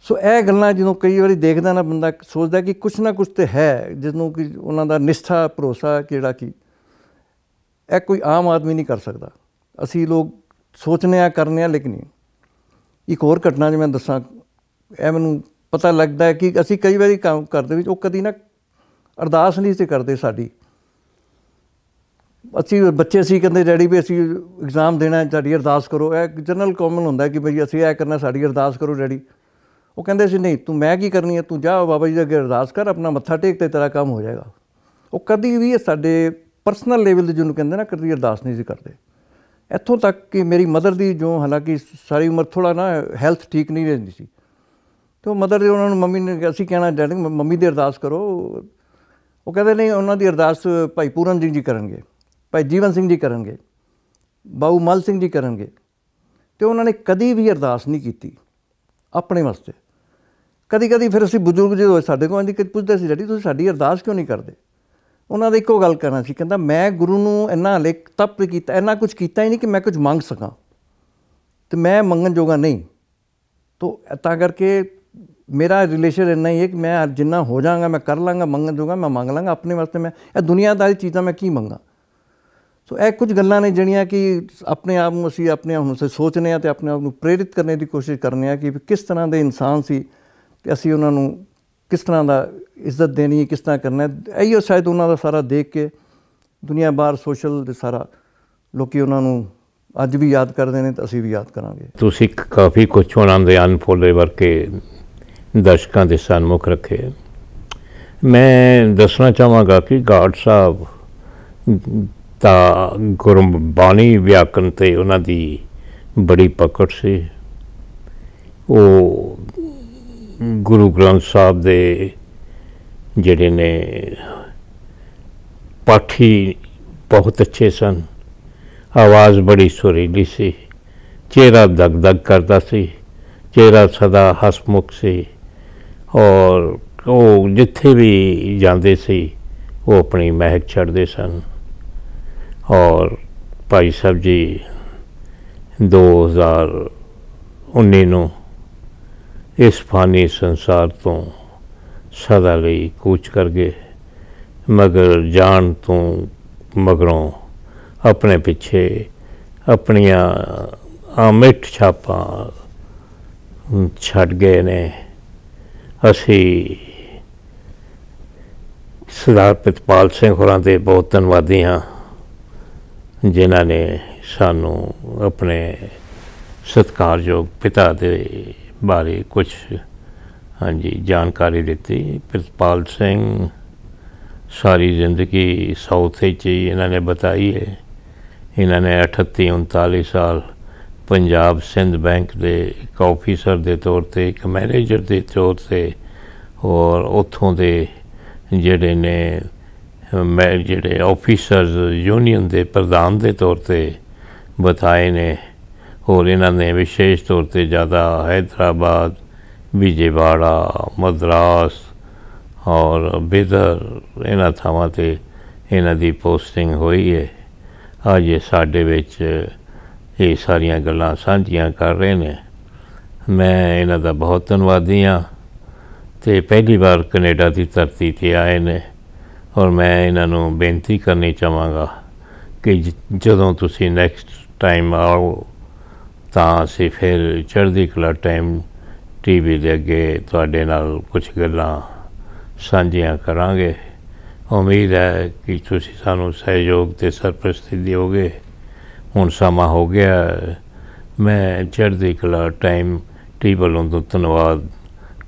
ਸੋ ਇਹ ਗੱਲਾਂ ਜਦੋਂ ਕਈ ਵਾਰੀ ਦੇਖਦਾ ਨਾ ਬੰਦਾ ਸੋਚਦਾ ਕਿ ਕੁਛ ਨਾ ਕੁਛ ਤੇ ਹੈ ਜਿਸ ਨੂੰ ਕਿ ਉਹਨਾਂ ਦਾ ਨਿਸ਼ਠਾ ਭਰੋਸਾ ਜਿਹੜਾ ਕਿ ਇਹ ਕੋਈ ਆਮ ਆਦਮੀ ਨਹੀਂ ਕਰ ਸਕਦਾ ਅਸੀਂ ਲੋਕ ਸੋਚਨੇ ਆ ਕਰਨੇ ਆ ਲੇਕਿਨ ਇੱਕ ਹੋਰ ਘਟਨਾ ਜੇ ਮੈਂ ਦੱਸਾਂ ਇਹ ਮੈਨੂੰ ਪਤਾ ਲੱਗਦਾ ਹੈ ਕਿ ਅਸੀਂ ਕਈ ਵਾਰੀ ਕੰਮ ਕਰਦੇ ਵਿੱਚ ਉਹ ਕਦੀ ਨਾ ਅਰਦਾਸ ਨਹੀਂ ਸੀ ਕਰਦੇ ਸਾਡੀ ਅਸੀਂ ਬੱਚੇ ਸੀ ਕਹਿੰਦੇ ਡੈਡੀ ਵੀ ਅਸੀਂ ਐਗਜ਼ਾਮ ਦੇਣਾ ਹੈ ਸਾਡੀ ਅਰਦਾਸ ਕਰੋ ਇਹ ਜਨਰਲ ਕਾਮਨ ਹੁੰਦਾ ਕਿ ਭਈ ਅਸੀਂ ਇਹ ਕਰਨਾ ਸਾਡੀ ਅਰਦਾਸ ਕਰੋ ਡੈਡੀ ਉਹ ਕਹਿੰਦੇ ਸੀ ਨਹੀਂ ਤੂੰ ਮੈਂ ਕੀ ਕਰਨੀ ਹੈ ਤੂੰ ਜਾ ਬਾਬਾ ਜੀ ਦੇ ਅੱਗੇ ਅਰਦਾਸ ਕਰ ਆਪਣਾ ਮੱਥਾ ਟੇਕ ਤੇ ਤੇਰਾ ਕੰਮ ਹੋ ਜਾਏਗਾ ਉਹ ਕਦੀ ਵੀ ਸਾਡੇ ਪਰਸਨਲ ਲੈਵਲ ਦੇ ਜਿਹਨੂੰ ਕਹਿੰਦੇ ਨਾ ਕਰਦੀ ਅਰਦਾਸ ਨਹੀਂ ਸੀ ਕਰਦੇ ਇੱਥੋਂ ਤੱਕ ਕਿ ਮੇਰੀ ਮਦਰ ਦੀ ਜੋ ਹਾਲਾਂਕਿ ਸਾਰੀ ਉਮਰ ਥੋੜਾ ਨਾ ਹੈਲਥ ਠੀਕ ਨਹੀਂ ਰਹਿੰਦੀ ਸੀ ਤੇ ਉਹ ਮਦਰ ਦੇ ਉਹਨਾਂ ਨੂੰ ਮੰਮੀ ਨੇ ਅਸੀਂ ਕਹਿਣਾ ਚਾਹੁੰਦੇ ਮੰਮੀ ਦੀ ਅਰਦਾਸ ਕਰੋ ਉਹ ਕਹਿੰਦੇ ਨਹੀਂ ਉਹਨਾਂ ਦੀ ਅਰਦਾਸ ਭਾਈ ਪੂਰਨ ਸਿੰਘ ਜੀ ਕਰਨਗੇ ਭਾਈ ਜੀਵਨ ਸਿੰਘ ਜੀ ਕਰਨਗੇ ਬਾਉ ਮਲ ਸਿੰਘ ਜੀ ਕਰਨਗੇ ਤੇ ਉਹਨਾਂ ਨੇ ਕਦੀ ਵੀ ਅਰਦਾਸ ਨਹੀਂ ਕੀਤੀ ਆਪਣੇ ਵਾਸਤੇ ਕਦੀ ਕਦੀ ਫਿਰ ਅਸੀਂ ਬਜ਼ੁਰਗ ਜਦੋਂ ਸਾਡੇ ਕੋਲ ਆਂਦੀ ਕਿ ਪੁੱਛਦੇ ਸੀ ਡੈਡੀ ਤੁਸੀਂ ਸਾਡੀ ਅਰਦਾਸ ਕਿਉਂ ਨਹੀਂ ਕਰਦੇ ਉਹਨਾਂ ਦੇ ਇੱਕੋ ਗੱਲ ਕਰਨਾ ਸੀ ਕਹਿੰਦਾ ਮੈਂ ਗੁਰੂ ਨੂੰ ਇੰਨਾ ਹਲੇ ਤਪ ਕੀਤਾ ਇੰਨਾ ਕੁਝ ਕੀਤਾ ਹੀ ਨਹੀਂ ਕਿ ਮੈਂ ਕੁਝ ਮੰਗ ਸਕਾਂ ਤੇ ਮੈਂ ਮੰਗਣ ਜੋਗਾ ਨਹੀਂ ਤੋ ਤਾਂ ਕਰਕੇ ਮੇਰਾ ਰਿਲੇਸ਼ਨ ਇੰਨਾ ਹੀ ਹੈ ਕਿ ਮੈਂ ਜਿੰਨਾ ਹੋ ਜਾਵਾਂਗਾ ਮੈਂ ਕਰ ਲਾਂਗਾ ਮੰਗਣ ਜੋਗਾ ਮੈਂ ਮੰਗ ਲਾਂਗਾ ਆਪਣੇ ਵਾਸਤੇ ਮੈਂ ਇਹ ਦੁਨੀਆਦਾਰੀ ਚੀਜ਼ਾਂ ਮੈਂ ਕੀ ਮੰਗਾ ਸੋ ਇਹ ਕੁਝ ਗੱਲਾਂ ਨੇ ਜਿਹੜੀਆਂ ਕਿ ਆਪਣੇ ਆਪ ਨੂੰ ਅਸੀਂ ਆਪਣੇ ਆਪ ਨੂੰ ਸੋਚਨੇ ਆ ਤੇ ਆਪਣੇ ਆਪ ਨੂੰ ਪ੍ਰੇਰਿਤ ਕਰਨੇ ਦੀ ਕੋਸ਼ਿਸ਼ ਕਰਨੇ ਆ ਕਿ ਕਿਸ ਤਰ੍ਹਾਂ ਦੇ ਇਨਸਾਨ ਸੀ ਤੇ ਅਸੀਂ ਉਹਨਾਂ ਨੂੰ ਕਿਸ ਤਰ੍ਹਾਂ ਦਾ ਇੱਜ਼ਤ ਦੇਣੀ ਹੈ ਕਿਸ ਤਰ੍ਹਾਂ ਕਰਨਾ ਹੈ ਇਹੋ ਸ਼ਾਇਦ ਉਹਨਾਂ ਦਾ ਸਾਰਾ ਦੇਖ ਕੇ ਦੁਨੀਆ ਬਾਹਰ ਸੋਸ਼ਲ ਦੇ ਸਾਰਾ ਲੋਕੀ ਉਹਨਾਂ ਨੂੰ ਅੱਜ ਵੀ ਯਾਦ ਕਰਦੇ ਨੇ ਤਾਂ ਅਸੀਂ ਵੀ ਯਾਦ ਕਰਾਂਗੇ ਤੁਸੀਂ ਕਾਫੀ ਕੁਝ ਉਹਨਾਂ ਦੇ ਅਨਫੋਲੇ ਵਰਕੇ ਦਰਸ਼ਕਾਂ ਦੇ ਸਾਹਮਣੇ ਰੱਖੇ ਮੈਂ ਦੱਸਣਾ ਚਾਹਾਂਗਾ ਕਿ ਗਾਰਡ ਸਾਹਿਬ ਦਾ ਗੁਰਬਾਣੀ ਵਿਆਕਰਨ ਤੇ ਉਹਨਾਂ ਦੀ ਬੜੀ ਪਕੜ ਸੀ ਉਹ ਗੁਰੂ ਗ੍ਰੰਥ ਸਾਹਿਬ ਦੇ ਜਿਹੜੇ ਨੇ ਪਾਠੀ ਬਹੁਤ ਅੱਛੇ ਸਨ ਆਵਾਜ਼ ਬੜੀ ਸੁਰੀਲੀ ਸੀ ਚਿਹਰਾ ਦਗਦਗ ਕਰਦਾ ਸੀ ਚਿਹਰਾ ਸਦਾ ਹਸਮੁਖ ਸੀ ਔਰ ਉਹ ਜਿੱਥੇ ਵੀ ਜਾਂਦੇ ਸੀ ਉਹ ਆਪਣੀ ਮਹਿਕ ਛੱਡਦੇ ਸਨ ਔਰ ਭਾਈ ਸਾਹਿਬ ਜੀ 2019 ਨੂੰ ਇਸ ਫਾਨੀ ਸੰਸਾਰ ਤੋਂ ਸਦਾ ਲਈ ਕੂਚ ਕਰ ਗਏ ਮਗਰ ਜਾਣ ਤੋਂ ਮਗਰੋਂ ਆਪਣੇ ਪਿੱਛੇ ਆਪਣੀਆਂ ਆਮਿਟ ਛਾਪਾਂ ਛੱਡ ਗਏ ਨੇ ਅਸੀਂ ਸਰਦਾਰ ਪਿਤਪਾਲ ਸਿੰਘ ਹੋਰਾਂ ਦੇ ਬਹੁਤ ਧੰਨਵਾਦੀ ਹਾਂ ਜਿਨ੍ਹਾਂ ਨੇ ਸਾਨੂੰ ਆਪਣੇ ਸਤਿਕਾਰਯੋਗ ਪਿਤਾ ਦੇ ਬਾਰੇ ਕੁਝ ਹਾਂਜੀ ਜਾਣਕਾਰੀ ਦਿੱਤੀ ਪ੍ਰਿਤਪਾਲ ਸਿੰਘ ਸਾਰੀ ਜ਼ਿੰਦਗੀ ਸਾਊਥ ਵਿੱਚ ਹੀ ਇਹਨਾਂ ਨੇ ਬਤਾਈ ਹੈ ਇਹਨਾਂ ਨੇ 38 39 ਸਾਲ ਪੰਜਾਬ ਸਿੰਧ ਬੈਂਕ ਦੇ ਇੱਕ ਆਫੀਸਰ ਦੇ ਤੌਰ ਤੇ ਇੱਕ ਮੈਨੇਜਰ ਦੇ ਤੌਰ ਤੇ ਔਰ ਉੱਥੋਂ ਦੇ ਜਿਹੜੇ ਨੇ ਮੈਂ ਜਿਹੜੇ ਆਫੀਸਰਸ ਯੂਨੀਅਨ ਦੇ ਪ੍ਰਧਾਨ ਦੇ ਤੌਰ ਤੇ ਬਤਾਏ ਨੇ ਹੋਰ ਇਹਨਾਂ ਨੇ ਵਿਸ਼ੇਸ਼ ਤੌਰ ਤੇ ਜ਼ਿਆਦਾ ਹైదరాబాద్ ਵਿਜੇਵਾੜਾ ਮਦਰਾਸ ਔਰ ਬਿਦਰ ਇਹਨਾਂ ਥਾਵਾਂ ਤੇ ਇਹਨਾਂ ਦੀ ਪੋਸਟਿੰਗ ਹੋਈ ਹੈ ਅੱਜ ਇਹ ਸਾਡੇ ਵਿੱਚ ਇਹ ਸਾਰੀਆਂ ਗੱਲਾਂ ਸਾਂਝੀਆਂ ਕਰ ਰਹੇ ਨੇ ਮੈਂ ਇਹਨਾਂ ਦਾ ਬਹੁਤ ਧੰਨਵਾਦੀ ਹਾਂ ਤੇ ਪਹਿਲੀ ਵਾਰ ਕੈਨੇਡਾ ਦੀ ਧਰਤੀ ਤੇ ਆਏ ਨੇ ਔਰ ਮੈਂ ਇਹਨਾਂ ਨੂੰ ਬੇਨਤੀ ਕਰਨੀ ਚਾਹਾਂਗਾ ਕਿ ਜਦੋਂ ਤੁਸੀਂ ਨੈਕਸਟ ਟਾਈਮ ਆਓ ਤਾਂ ਅਸੀਂ ਫਿਰ ਚੜ੍ਹਦੀ ਕਲਾ ਟਾਈਮ ਟੀਵੀ ਦੇ ਅੱਗੇ ਤੁਹਾਡੇ ਨਾਲ ਕੁਝ ਗੱਲਾਂ ਸਾਂਝੀਆਂ ਕਰਾਂਗੇ ਉਮੀਦ ਹੈ ਕਿ ਤੁਸੀਂ ਸਾਨੂੰ ਸਹਿਯੋਗ ਤੇ ਸਰਪ੍ਰਸਤੀ ਦਿਓਗੇ ਹੁਣ ਸਮਾਂ ਹੋ ਗਿਆ ਮੈਂ ਚੜ੍ਹਦੀ ਕਲਾ ਟਾਈਮ ਟੀਬਲੋਂ ਤੋਂ ਧੰਨਵਾਦ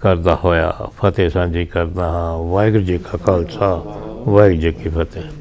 ਕਰਦਾ ਹੋਇਆ ਫਤਿਹ ਸਾਂਝੀ ਕਰਦਾ ਹਾਂ ਵਾਹਿਗੁਰੂ ਜੀ ਕਾ ਖਾਲਸਾ ਵਾਹਿਗੁਰੂ ਜੀ ਕੀ ਫਤਿਹ